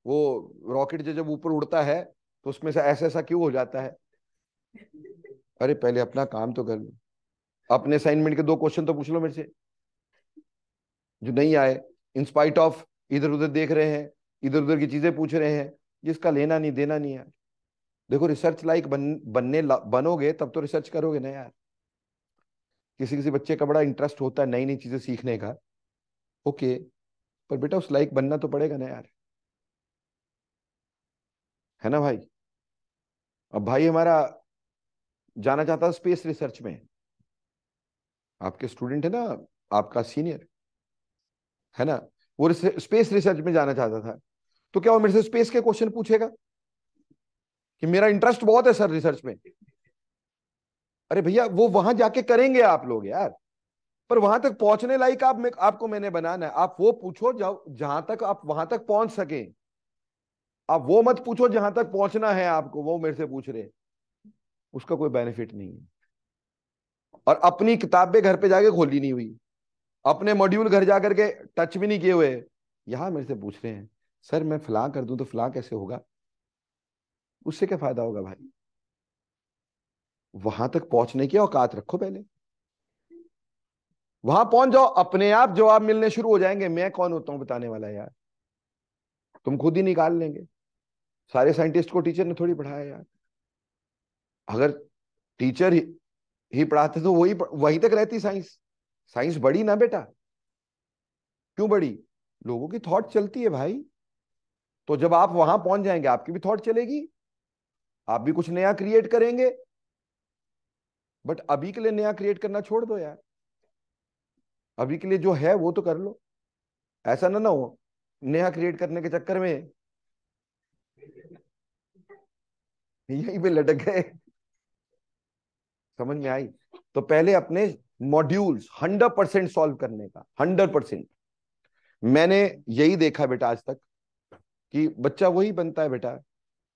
Speaker 1: वो रॉकेट जो जब ऊपर उड़ता है तो उसमें से ऐसा ऐसा क्यों हो जाता है अरे पहले अपना काम तो कर लो अपने असाइनमेंट के दो क्वेश्चन तो पूछ लो मेरे से जो नहीं आए इंस्पाइट ऑफ इधर उधर देख रहे हैं इधर उधर की चीजें पूछ रहे हैं जिसका लेना नहीं देना नहीं यार देखो रिसर्च लाइक बन, बनने ला, बनोगे तब तो रिसर्च करोगे ना यार किसी किसी बच्चे का बड़ा इंटरेस्ट होता है नई नई चीजें सीखने का ओके पर बेटा उस लाइक बनना तो पड़ेगा ना यार है ना भाई अब भाई हमारा जाना चाहता स्पेस रिसर्च में आपके स्टूडेंट है ना आपका सीनियर है ना वो स्पेस रिसर्च में जाना चाहता था तो क्या वो मेरे से स्पेस के क्वेश्चन पूछेगा कि मेरा इंटरेस्ट बहुत है सर रिसर्च में अरे भैया वो वहां जाके करेंगे आप लोग यार पर वहां तक पहुंचने लायक आप में, आपको मैंने बनाना है आप वो पूछो जहां तक आप वहां तक पहुंच सके आप वो मत पूछो जहां तक पहुंचना है आपको वो मेरे से पूछ रहे उसका कोई बेनिफिट नहीं है और अपनी किताबें घर पे जाके खोली नहीं हुई अपने मॉड्यूल घर जा करके टच भी नहीं किए हुए यहां मेरे से पूछ रहे हैं सर मैं फ्ला कर दूं तो फला कैसे होगा उससे क्या फायदा होगा भाई वहां तक पहुंचने की औकात रखो पहले वहां पहुंच जाओ अपने आप जवाब मिलने शुरू हो जाएंगे मैं कौन होता हूं बताने वाला यार तुम खुद ही निकाल लेंगे सारे साइंटिस्ट को टीचर ने थोड़ी पढ़ाया यार अगर टीचर ही, ही पढ़ाते तो वही वहीं तक रहती साइंस साइंस बड़ी ना बेटा क्यों बड़ी लोगों की थॉट चलती है भाई तो जब आप वहां पहुंच जाएंगे आपकी भी थॉट चलेगी आप भी कुछ नया क्रिएट करेंगे बट अभी के लिए नया क्रिएट करना छोड़ दो यार अभी के लिए जो है वो तो कर लो ऐसा ना ना हो नया क्रिएट करने के चक्कर में यहीं पे लटक गए समझ में आई तो पहले अपने मॉड्यूल्स हंड्रेड परसेंट सॉल्व करने का हंड्रेड परसेंट मैंने यही देखा बेटा आज तक कि बच्चा वही बनता है बेटा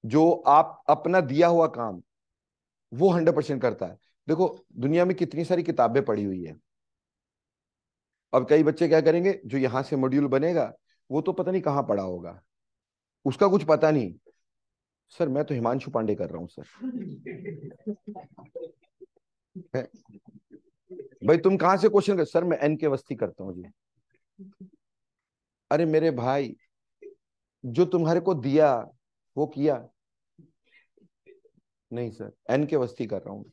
Speaker 1: जो आप अपना दिया हुआ काम वो हंड्रेड परसेंट करता है देखो दुनिया में कितनी सारी किताबें पढ़ी हुई है अब कई बच्चे क्या करेंगे जो यहां से मॉड्यूल बनेगा वो तो पता नहीं कहां पड़ा होगा उसका कुछ पता नहीं सर मैं तो हिमांशु पांडे कर रहा हूं सर *laughs* भाई तुम कहां से क्वेश्चन कर सर मैं एन के वस्ती करता हूँ जी अरे मेरे भाई जो तुम्हारे को दिया वो किया नहीं सर एन के वस्ती कर रहा हूं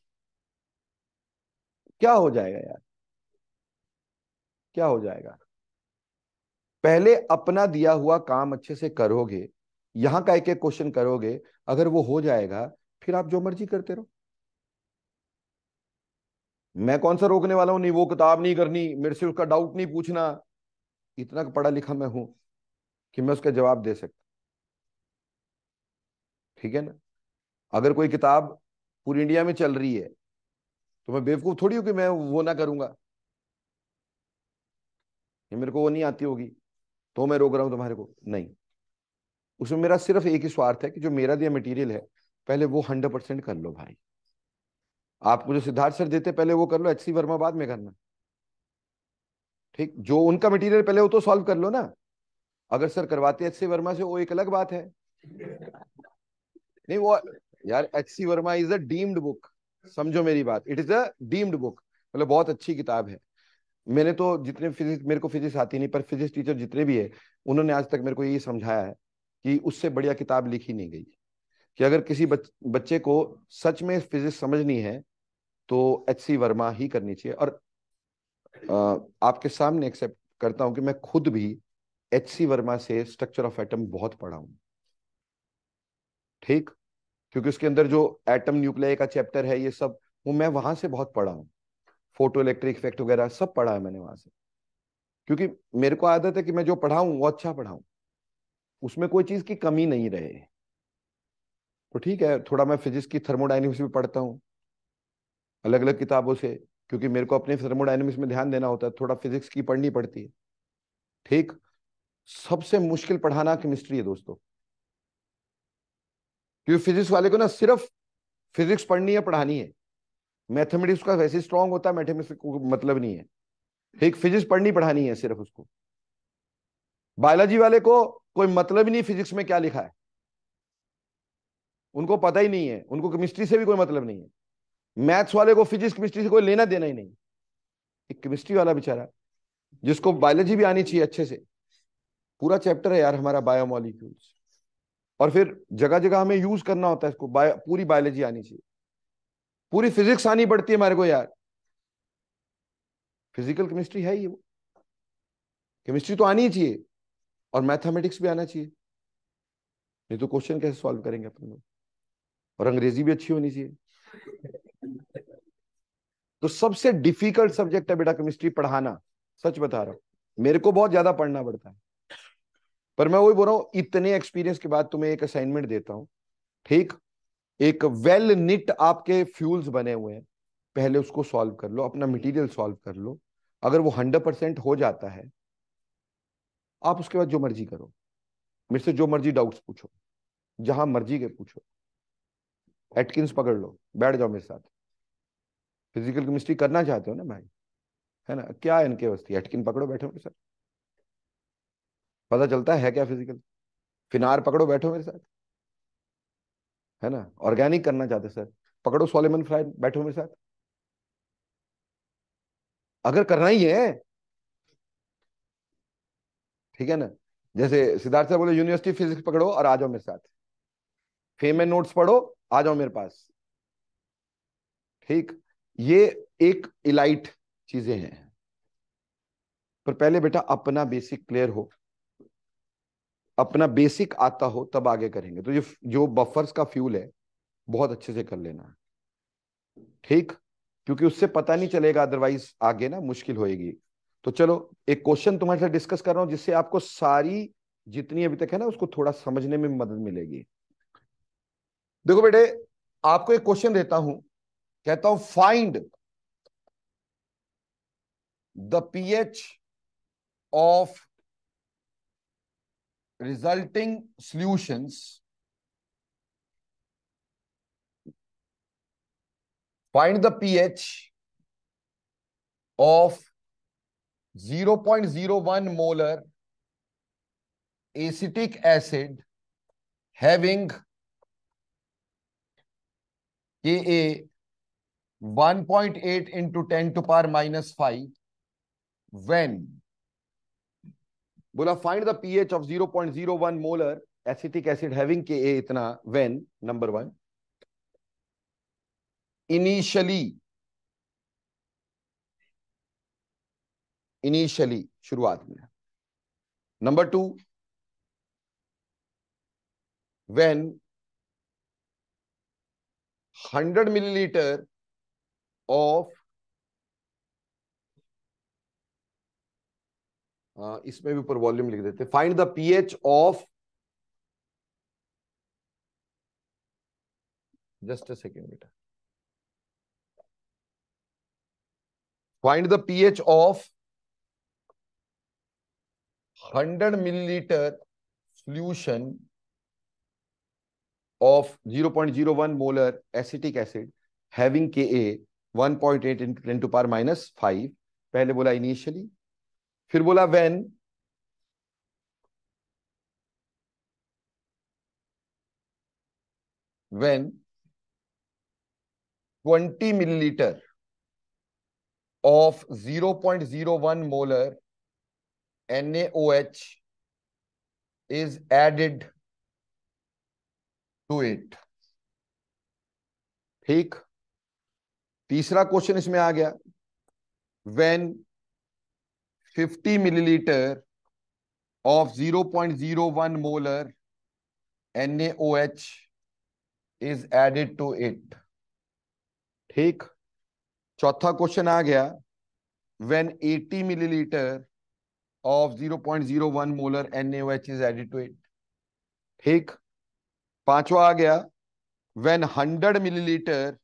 Speaker 1: क्या हो जाएगा यार क्या हो जाएगा पहले अपना दिया हुआ काम अच्छे से करोगे यहां का एक एक क्वेश्चन करोगे अगर वो हो जाएगा फिर आप जो मर्जी करते रहो मैं कौन सा रोकने वाला हूं नहीं वो किताब नहीं करनी मेरे से उसका डाउट नहीं पूछना इतना पढ़ा लिखा मैं हूं कि मैं उसका जवाब दे सकता ठीक है ना अगर कोई किताब पूरी इंडिया में चल रही है तो मैं बेवकूफ थोड़ी हूं कि मैं वो ना करूंगा ये मेरे को वो नहीं आती होगी तो मैं रोक रहा हूं तुम्हारे को नहीं उसमें मेरा सिर्फ एक ही स्वार्थ है कि जो मेरा दिया मटेरियल है पहले वो हंड्रेड परसेंट कर लो भाई आपको जो सिद्धार्थ सर देते पहले वो कर लो एच सी वर्मा बाद में करना ठीक जो उनका मटेरियल पहले वो तो सॉल्व कर लो ना अगर सर करवाते एच सी वर्मा से वो एक अलग बात है नहीं वो यार H C Verma is a deemed book समझो मेरी बात it is a deemed book मतलब बहुत अच्छी किताब है मैंने तो जितने फिजिक्स मेरे को फिजिक्स आती नहीं पर फिजिक्स टीचर जितने भी है उन्होंने आज तक मेरे को यही समझाया है कि उससे बढ़िया किताब लिखी नहीं गई कि अगर किसी बच, बच्चे को सच में फिजिक्स समझनी है तो एच सी वर्मा ही करनी चाहिए और आपके सामने एक्सेप्ट करता हूं कि मैं खुद भी एच सी वर्मा से स्ट्रक्चर ऑफ एटम बहुत पढ़ा हूं ठीक क्योंकि उसके अंदर जो एटम न्यूक्लियर का चैप्टर है ये सब वो मैं वहां से बहुत पढ़ा हूँ फोटो इलेक्ट्रिक इफेक्ट वगैरह सब पढ़ा है मैंने वहां से क्योंकि मेरे को आदत है कि मैं जो पढ़ाऊं वो अच्छा पढ़ाऊं उसमें कोई चीज की कमी नहीं रहे तो ठीक है थोड़ा मैं फिजिक्स की थर्मोडाइनिक्स भी पढ़ता हूँ अलग अलग किताबों से क्योंकि मेरे को अपने थर्मोडाइनमिक्स में ध्यान देना होता है थोड़ा फिजिक्स की पढ़नी पड़ती है ठीक सबसे मुश्किल पढ़ाना केमिस्ट्री है दोस्तों क्योंकि फिजिक्स वाले को ना सिर्फ फिजिक्स पढ़नी है पढ़ानी है मैथमेटिक्स का वैसे स्ट्रांग होता है मैथमेटिक्स को मतलब नहीं है ठीक फिजिक्स पढ़नी पढ़ानी है सिर्फ उसको बायोलॉजी वाले को कोई मतलब ही नहीं फिजिक्स में क्या लिखा है उनको पता ही नहीं है उनको केमिस्ट्री से भी कोई मतलब नहीं है मैथ्स वाले को फिजिक्स केमिस्ट्री से कोई लेना देना ही नहीं एक केमिस्ट्री वाला बेचारा जिसको बायोलॉजी भी आनी चाहिए अच्छे से पूरा चैप्टर है यार हमारा बायोमोलिक्यूल्स और फिर जगह जगह हमें यूज करना होता है इसको बायो, पूरी बायोलॉजी आनी चाहिए पूरी फिजिक्स आनी पड़ती है हमारे को यार फिजिकल केमिस्ट्री है ही वो केमिस्ट्री तो आनी चाहिए और मैथमेटिक्स भी आना चाहिए नहीं तो क्वेश्चन कैसे सॉल्व करेंगे अपन लोग और अंग्रेजी भी अच्छी होनी चाहिए तो सबसे डिफिकल्ट सब्जेक्ट है बेटा केमिस्ट्री पढ़ाना सच बता रहा हूँ मेरे को बहुत ज्यादा पढ़ना पड़ता है पर मैं वही बोल रहा हूँ इतने एक्सपीरियंस के बाद तुम्हें एक असाइनमेंट देता हूँ ठीक एक वेल well निट आपके फ्यूल्स बने हुए हैं पहले उसको सॉल्व कर लो अपना मटेरियल सॉल्व कर लो अगर वो हंड्रेड परसेंट हो जाता है आप उसके बाद जो मर्जी करो मेरे से जो मर्जी डाउट्स पूछो जहां मर्जी के पूछो एटकिंस पकड़ लो बैठ जाओ मेरे साथ फिजिकल केमिस्ट्री करना चाहते हो ना भाई है ना क्या इनके वस्ती हटकिन पकड़ो बैठो मेरे साथ पता चलता है क्या फिजिकल फिनार पकड़ो बैठो मेरे साथ है ना ऑर्गेनिक करना चाहते सर पकड़ो सोलेमन फ्राइड बैठो मेरे साथ अगर करना ही है ठीक है ना जैसे सिद्धार्थ सर बोले यूनिवर्सिटी फिजिक्स पकड़ो और आ जाओ मेरे साथ फेम नोट्स पढ़ो आ जाओ मेरे पास ठीक ये एक इलाइट चीजें हैं पर पहले बेटा अपना बेसिक क्लियर हो अपना बेसिक आता हो तब आगे करेंगे तो जो जो बफर्स का फ्यूल है बहुत अच्छे से कर लेना ठीक क्योंकि उससे पता नहीं चलेगा अदरवाइज आगे ना मुश्किल होएगी तो चलो एक क्वेश्चन तुम्हारे साथ डिस्कस कर रहा हूं जिससे आपको सारी जितनी अभी तक है ना उसको थोड़ा समझने में मदद मिलेगी देखो बेटे आपको एक क्वेश्चन देता हूं कहता हूं find the pH of resulting solutions find the pH of 0.01 molar acetic acid having K a 1.8 into 10 to power minus 5 when बोला find the pH of 0.01 molar acetic acid having K a इतना when number one initially initially शुरुआत में number two when 100 millilitre of हाँ, इसमें भी ऊपर volume लिख देते find the pH of just a second बेटा find the pH of 100 millilitre zero one 0.01 acetic acid having K a one point eight into ten to power minus five पहले बोला initially फिर बोला when when twenty millilitre of zero point zero one molar N H is added to it ठीक तीसरा question इसमें आ गया when fifty millilitre of 0.01 molar NaOH is added to it ठीक चौथा क्वेश्चन आ गया when eighty millilitre of zero zero point one molar N H is added to it ठीक पांचवा आ गया when hundred millilitre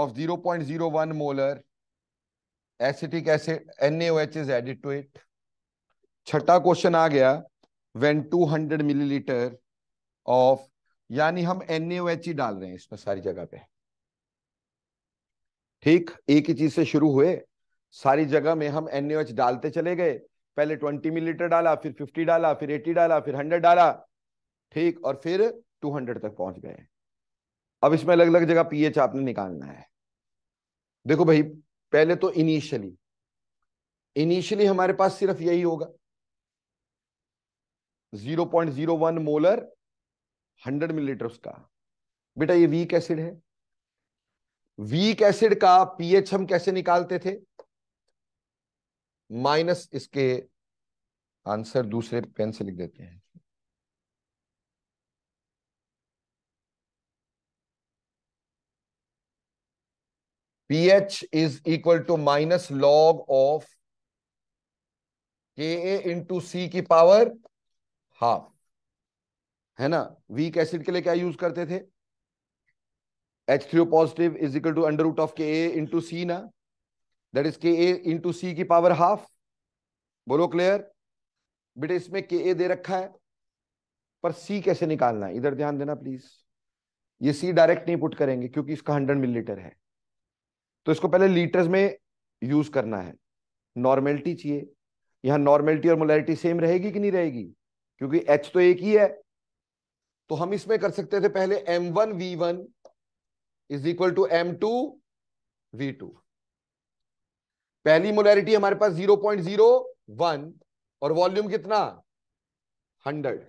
Speaker 1: of 0.01 molar acetic acid NaOH is added to it. छठा question आ गया when 200 milliliter of यानी हम NaOH ही डाल रहे हैं इसमें सारी जगह पे ठीक एक ही चीज से शुरू हुए सारी जगह में हम NaOH डालते चले गए पहले 20 मिलीलीटर डाला फिर 50 डाला फिर 80 डाला फिर 100 डाला ठीक और फिर 200 तक पहुंच गए अब इसमें अलग अलग जगह पीएच आपने निकालना है देखो भाई पहले तो इनिशियली इनिशियली हमारे पास सिर्फ यही होगा 0.01 मोलर 100 मिलीलीटर उसका बेटा ये वीक एसिड है वीक एसिड का पीएच हम कैसे निकालते थे माइनस इसके आंसर दूसरे पेन से लिख देते हैं is equal to minus log of K A into सी की पावर हाफ है ना वीक एसिड के लिए क्या यूज करते थे H three positive is equal to under root of K A into सी ना दैट इज के ए इंटू सी की पावर हाफ बोलो क्लियर बेटे इसमें के ए दे रखा है पर सी कैसे निकालना है इधर ध्यान देना प्लीज ये सी डायरेक्ट नहीं पुट करेंगे क्योंकि इसका हंड्रेड मिलीलीटर है तो इसको पहले लीटर्स में यूज करना है नॉर्मेलिटी चाहिए यहां नॉर्मेलिटी और मोलैरिटी सेम रहेगी कि नहीं रहेगी क्योंकि एच तो एक ही है तो हम इसमें कर सकते थे पहले M one V one is equal to M two V two पहली मोलैरिटी हमारे पास जीरो पॉइंट जीरो वन और वॉल्यूम कितना हंड्रेड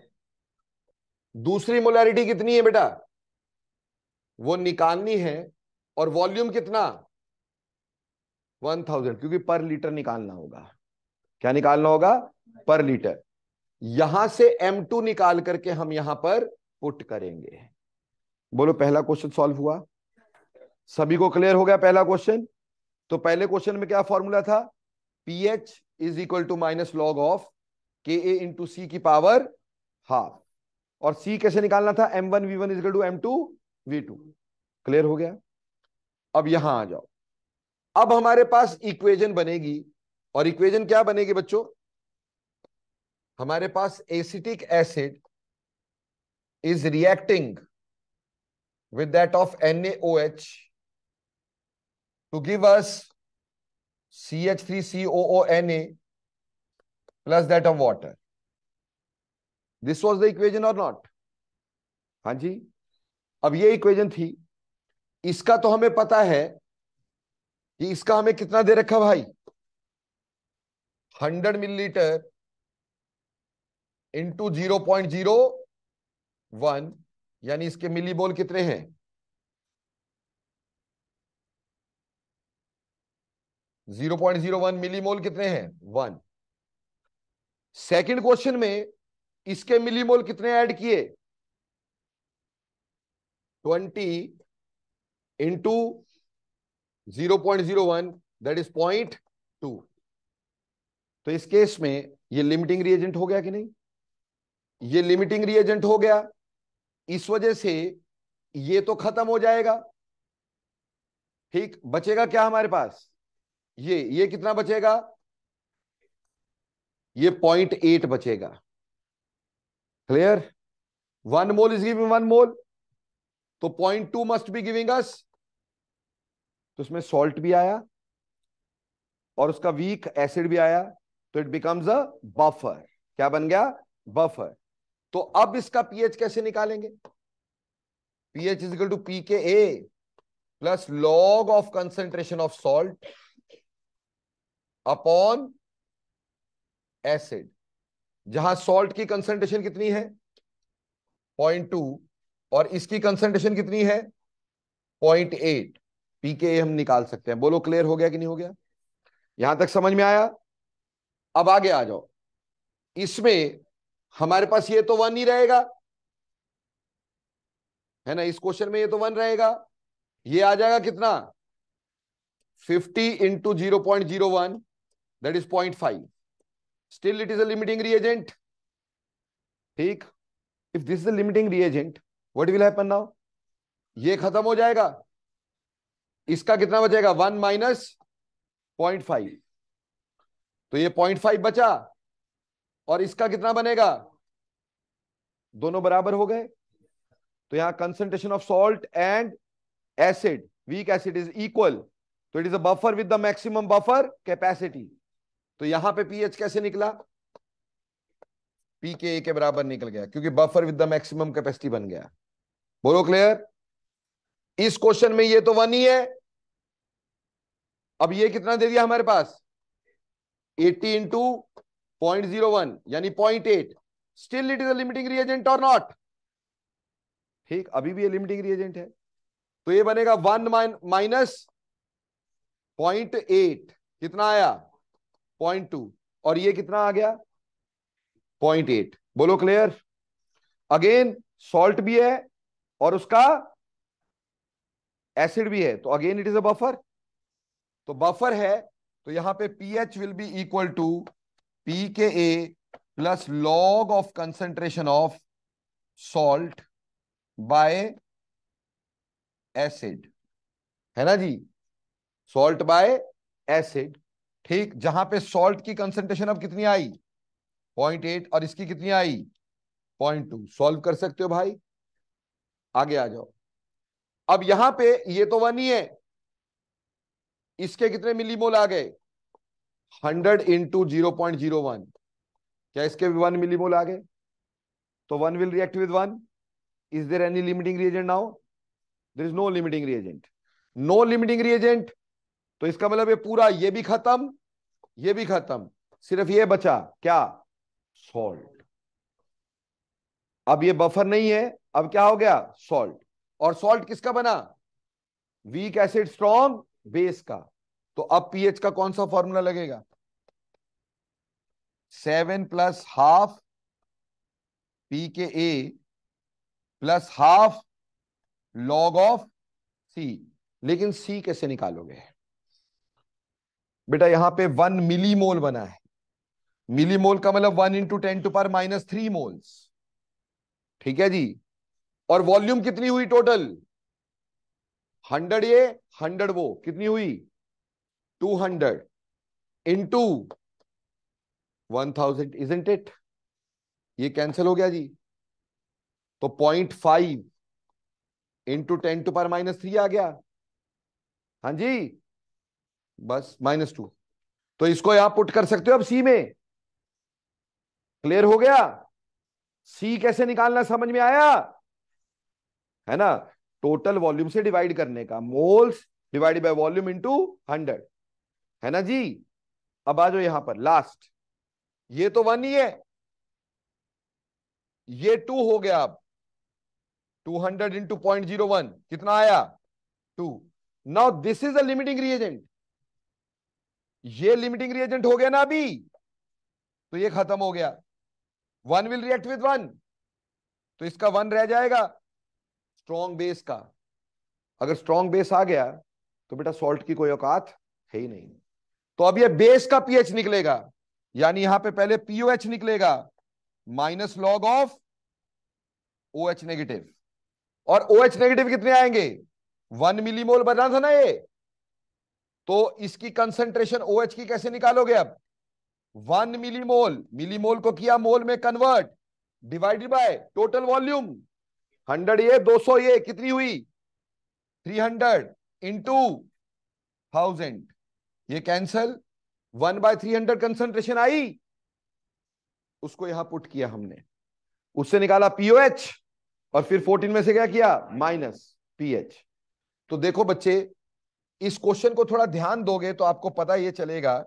Speaker 1: दूसरी मोलैरिटी कितनी है बेटा वो निकालनी है और वॉल्यूम कितना वन थाउजेंड क्योंकि पर लीटर निकालना होगा क्या निकालना होगा पर लीटर यहां से एम टू निकाल करके हम यहां पर पुट करेंगे बोलो पहला क्वेश्चन सॉल्व हुआ सभी को क्लियर हो गया पहला क्वेश्चन तो पहले क्वेश्चन में क्या फॉर्मूला था p H is equal to minus log of K A into सी की पावर हाफ और सी कैसे निकालना था M one V one is equal to M two V two clear हो गया अब यहां आ जाओ अब हमारे पास इक्वेजन बनेगी और इक्वेजन क्या बनेगी बच्चों हमारे पास acetic acid is reacting with that of N to give C H three C O O N A plus that of water this was the equation और नॉट हाँ जी अब ये इक्वेजन थी इसका तो हमें पता है कि इसका हमें कितना दे रखा भाई hundred millilitre into zero point zero one यानी इसके मिली बोल कितने हैं zero point zero one millimole कितने हैं वन सेकेंड क्वेश्चन में इसके मिली मोल कितने ऐड किए twenty into 0.01 that is point two तो इस केस में ये लिमिटिंग रिएजेंट हो गया कि नहीं ये लिमिटिंग रिएजेंट हो गया इस वजह से ये तो खत्म हो जाएगा ठीक बचेगा क्या हमारे पास ये ये कितना बचेगा ये पॉइंट एट बचेगा clear one mole is giving one mole तो point two must be giving us तो इसमें सॉल्ट भी आया और उसका वीक एसिड भी आया तो इट बिकम्स अ बफर क्या बन गया बफर तो अब इसका पीएच कैसे निकालेंगे pH is equal to P K A plus log of concentration of salt upon acid जहां सॉल्ट की कंसेंट्रेशन कितनी है पॉइंट टू और इसकी कंसेंट्रेशन कितनी है पॉइंट एट पीके हम निकाल सकते हैं बोलो क्लियर हो गया कि नहीं हो गया यहां तक समझ में आया अब आगे आ जाओ इसमें हमारे पास ये तो वन ही रहेगा है ना इस क्वेश्चन में ये तो वन रहेगा ये आ जाएगा कितना fifty into zero point zero one that is point five still it is a limiting reagent ठीक if this is a limiting reagent what will happen now ये खत्म हो जाएगा इसका कितना बचेगा वन माइनस पॉइंट फाइव तो ये पॉइंट फाइव बचा और इसका कितना बनेगा दोनों बराबर हो गए तो यहां concentration of salt and acid weak acid is equal तो it is a buffer with the maximum buffer capacity तो यहां पे पीएच कैसे निकला पी के ए के बराबर निकल गया क्योंकि buffer with the maximum capacity बन गया बोलो क्लियर इस क्वेश्चन में ये तो वन ही है अब ये कितना दे दिया हमारे पास 80 इंटू पॉइंट जीरो वन यानी point eight still it is a limiting reagent और नॉट ठीक अभी भी ये लिमिटिंग रिएजेंट है तो ये बनेगा वन माइनस पॉइंट एट कितना आया पॉइंट टू और ये कितना आ गया पॉइंट एट बोलो क्लियर अगेन सॉल्ट भी है और उसका एसिड भी है तो again it is a buffer तो बफर है तो यहां पे pH will be equal to P K A plus log of concentration of salt by acid है ना जी सॉल्ट बाय एसिड ठीक जहां पे सॉल्ट की कंसेंट्रेशन अब कितनी आई पॉइंट एट और इसकी कितनी आई पॉइंट टू सॉल्व कर सकते हो भाई आगे आ जाओ अब यहां पे ये तो वन ही है इसके कितने मिलीमोल आ गए hundred into zero point zero one क्या इसके भी वन मिलीमोल आ गए तो one will react with one is there any limiting reagent now there is no limiting reagent no limiting reagent तो इसका मतलब ये पूरा ये भी खत्म ये भी खत्म सिर्फ ये बचा क्या सॉल्ट अब ये बफर नहीं है अब क्या हो गया सॉल्ट और सॉल्ट किसका बना वीक एसिड स्ट्रॉन्ग बेस का तो अब पीएच का कौन सा फॉर्मूला लगेगा seven plus half P K A plus half log of C लेकिन सी कैसे निकालोगे बेटा यहां पे वन मिली मोल बना है मिली मोल का मतलब one into ten to power minus three moles ठीक है जी और वॉल्यूम कितनी हुई टोटल हंड्रेड ये हंड्रेड वो कितनी हुई two hundred into one thousand isn't it ये कैंसिल हो गया जी तो point five into ten to power minus three आ गया हाँ जी बस माइनस टू तो इसको आप पुट कर सकते हो अब सी में क्लियर हो गया सी कैसे निकालना समझ में आया है ना टोटल वॉल्यूम से डिवाइड करने का moles divide by volume into hundred है ना जी अब आ जाओ यहां पर लास्ट ये तो वन ही है ये टू हो गया अब two hundred into point zero one कितना आया two now this is a limiting reagent ये लिमिटिंग रिएजेंट हो गया ना अभी तो ये खत्म हो गया one will react with one तो इसका वन रह जाएगा स्ट्रॉन्ग बेस का अगर स्ट्रॉन्ग बेस आ गया तो बेटा सॉल्ट की कोई औकात है ही नहीं तो अब ये बेस का पीएच निकलेगा यानी यहां पे पहले पीओएच निकलेगा minus log of O H negative और ओ एच नेगेटिव कितने आएंगे वन मिलीमोल बना था ना ये तो इसकी कंसेंट्रेशन ओ की कैसे निकालोगे अब वन मिलीमोल मिलीमोल को किया मोल में convert divided by total volume hundred ये दो सौ ये कितनी हुई थ्री हंड्रेड इंटू थाउजेंड ये cancel one by three hundred concentration आई उसको यहां पुट किया हमने उससे निकाला पीओएच और फिर फोर्टीन में से क्या किया माइनस पीएच तो देखो बच्चे इस क्वेश्चन को थोड़ा ध्यान दोगे तो आपको पता ये चलेगा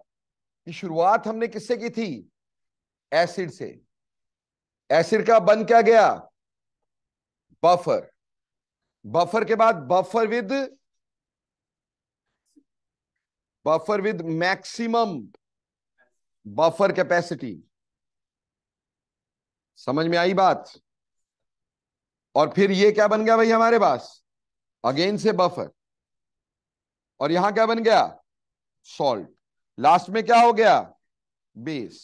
Speaker 1: कि शुरुआत हमने किससे की थी एसिड से एसिड का बन क्या गया बफर बफर के बाद buffer with buffer with maximum buffer capacity समझ में आई बात और फिर ये क्या बन गया भाई हमारे पास अगेन से बफर और यहां क्या बन गया सॉल्ट लास्ट में क्या हो गया बेस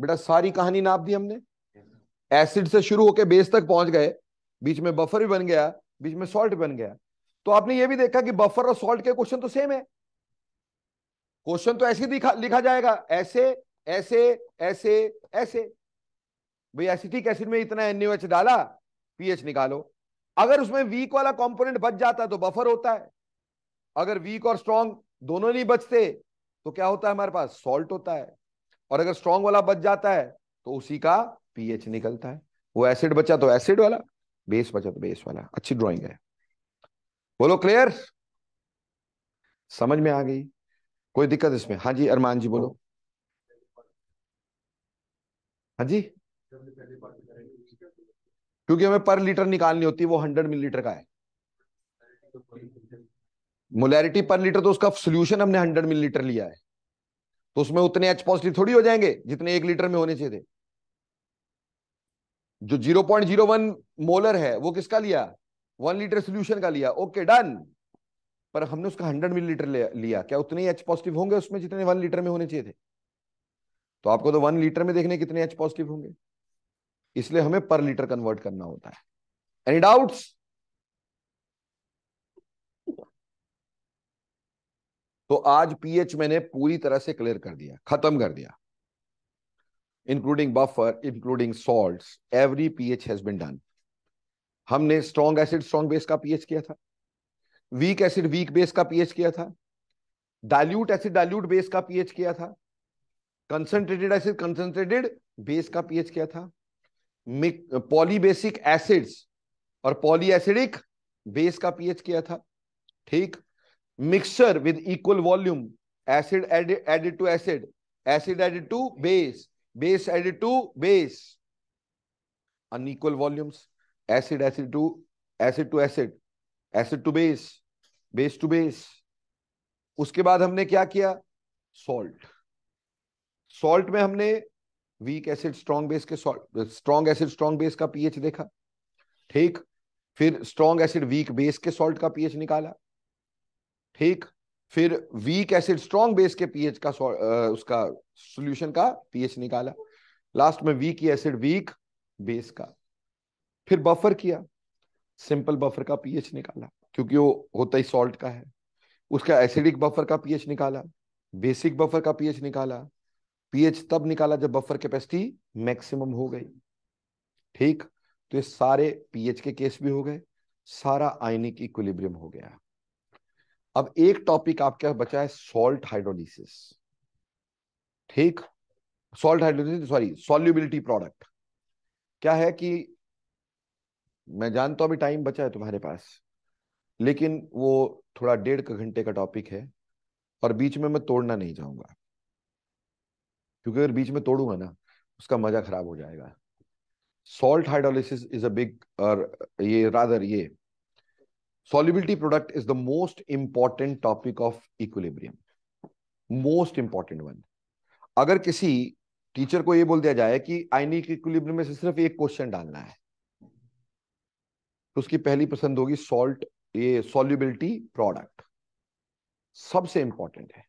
Speaker 1: बेटा सारी कहानी नाप दी हमने एसिड से शुरू होकर बेस तक पहुंच गए बीच में बफर भी बन गया बीच में सॉल्ट बन गया तो आपने ये भी देखा कि बफर और सॉल्ट के क्वेश्चन तो सेम है क्वेश्चन तो ऐसे दिखा लिखा जाएगा ऐसे ऐसे ऐसे ऐसे भाई एसिटिक एसिड में इतना एन डाला पीएच निकालो अगर उसमें वीक वाला कंपोनेंट बच जाता है तो बफर होता है अगर वीक और स्ट्रॉन्ग दोनों नहीं बचते तो क्या होता है हमारे पास सॉल्ट होता है और अगर स्ट्रॉन्ग वाला बच जाता है तो उसी का पीएच निकलता है वो एसिड बचा तो एसिड वाला बेस बचा तो बेस वाला अच्छी ड्राइंग है बोलो क्लियर समझ में आ गई कोई दिक्कत इसमें हाँ जी अरमान जी बोलो हाँ जी क्योंकि हमें पर लीटर निकालनी होती है वो हंड्रेड मिलीलीटर का है मोलैरिटी पर लीटर तो उसका सोल्यूशन हमने हंड्रेड मिलीलीटर लिया है तो उसमें उतने एच पॉजिटिव थोड़ी हो जाएंगे जितने एक लीटर में होने चाहिए थे जो 0.01 मोलर है वो किसका लिया वन लीटर सोल्यूशन का लिया ओके डन पर हमने उसका हंड्रेड मिलीलीटर लिया क्या उतने एच पॉजिटिव होंगे उसमें जितने वन लीटर में होने चाहिए थे तो आपको तो वन लीटर में देखने कितने एच पॉजिटिव होंगे इसलिए हमें पर लीटर कन्वर्ट करना होता है एनी डाउट्स तो आज पीएच मैंने पूरी तरह से क्लियर कर दिया खत्म कर दिया including buffer including salts every pH has been done हमने स्ट्रॉन्ग एसिड स्ट्रॉन्ग बेस का पीएच किया था वीक एसिड वीक बेस का पीएच किया था डाइल्यूट एसिड डाइल्यूट बेस का पीएच किया था कंसंट्रेटेड एसिड कंसंट्रेटेड बेस का पीएच किया था पॉलीबेसिक एसिड्स और पॉली एसिडिक बेस का पीएच किया था ठीक mixture with equal volume acid added to acid acid added to base base added to base unequal volumes acid acid to acid to acid acid to base base to base उसके बाद हमने क्या किया salt salt में हमने weak acid strong base के salt strong acid strong base का pH देखा ठीक फिर स्ट्रॉन्ग एसिड वीक बेस के सॉल्ट का पीएच निकाला ठीक फिर वीक एसिड स्ट्रॉन्ग बेस के पीएच का उसका सॉल्यूशन का पीएच निकाला लास्ट में वीक एसिड वीक बेस का फिर बफर किया सिंपल बफर का पीएच निकाला क्योंकि वो होता ही सॉल्ट का है उसका एसिडिक बफर का पीएच निकाला बेसिक बफर का पीएच निकाला पीएच तब निकाला जब बफर कैपेसिटी मैक्सिमम हो गई ठीक तो ये सारे पीएच के केस भी हो गए सारा आयनिक इक्विलिब्रियम हो गया अब एक टॉपिक आपके बचा है सॉल्ट हाइड्रोलिसिस ठीक salt hydrolysis sorry solubility product क्या है कि मैं जानता हूं अभी टाइम बचा है तुम्हारे पास लेकिन वो थोड़ा डेढ़ घंटे का टॉपिक है और बीच में मैं तोड़ना नहीं चाहूंगा क्योंकि अगर बीच में तोड़ूंगा ना उसका मजा खराब हो जाएगा salt hydrolysis is a big और ये रादर ये solubility product is the most important topic of equilibrium most important one agar kisi teacher ko ye bol diya jaye ki ionic equilibrium mein से सिर्फ एक क्वेश्चन डालना है तो उसकी पहली पसंद होगी सॉल्ट ये सॉल्युबिलिटी प्रोडक्ट सबसे इंपॉर्टेंट है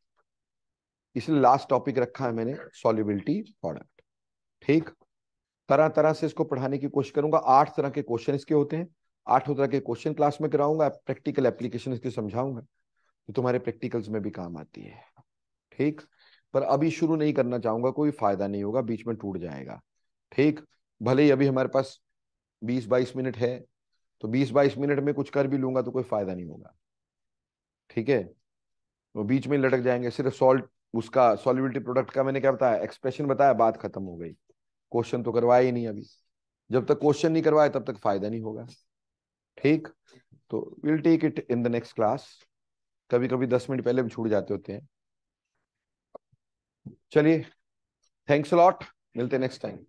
Speaker 1: इसलिए लास्ट टॉपिक रखा है मैंने सॉल्युबिलिटी प्रोडक्ट ठीक तरह तरह से इसको पढ़ाने की कोशिश करूंगा आठ तरह के क्वेश्चन इसके होते हैं आठों तरह के क्वेश्चन क्लास में कराऊंगा प्रैक्टिकल एप्लीकेशन इसकी समझाऊंगा तो तुम्हारे प्रैक्टिकल्स में भी काम आती है ठीक पर अभी शुरू नहीं करना चाहूंगा कोई फायदा नहीं होगा बीच में टूट जाएगा ठीक भले ही अभी हमारे पास बीस बाईस मिनट है तो बीस बाईस मिनट में कुछ कर भी लूंगा तो कोई फायदा नहीं होगा ठीक है वो बीच में लटक जाएंगे सिर्फ सॉल्ट उसका सॉलिबिलिटी प्रोडक्ट का मैंने क्या बताया एक्सप्रेशन बताया बात खत्म हो गई क्वेश्चन तो करवाया ही नहीं अभी जब तक क्वेश्चन नहीं करवाया तब तक फायदा नहीं होगा ठीक तो will take it in the next class कभी कभी दस मिनट पहले भी छूट जाते होते हैं चलिए थैंक्स लॉट मिलते नेक्स्ट टाइम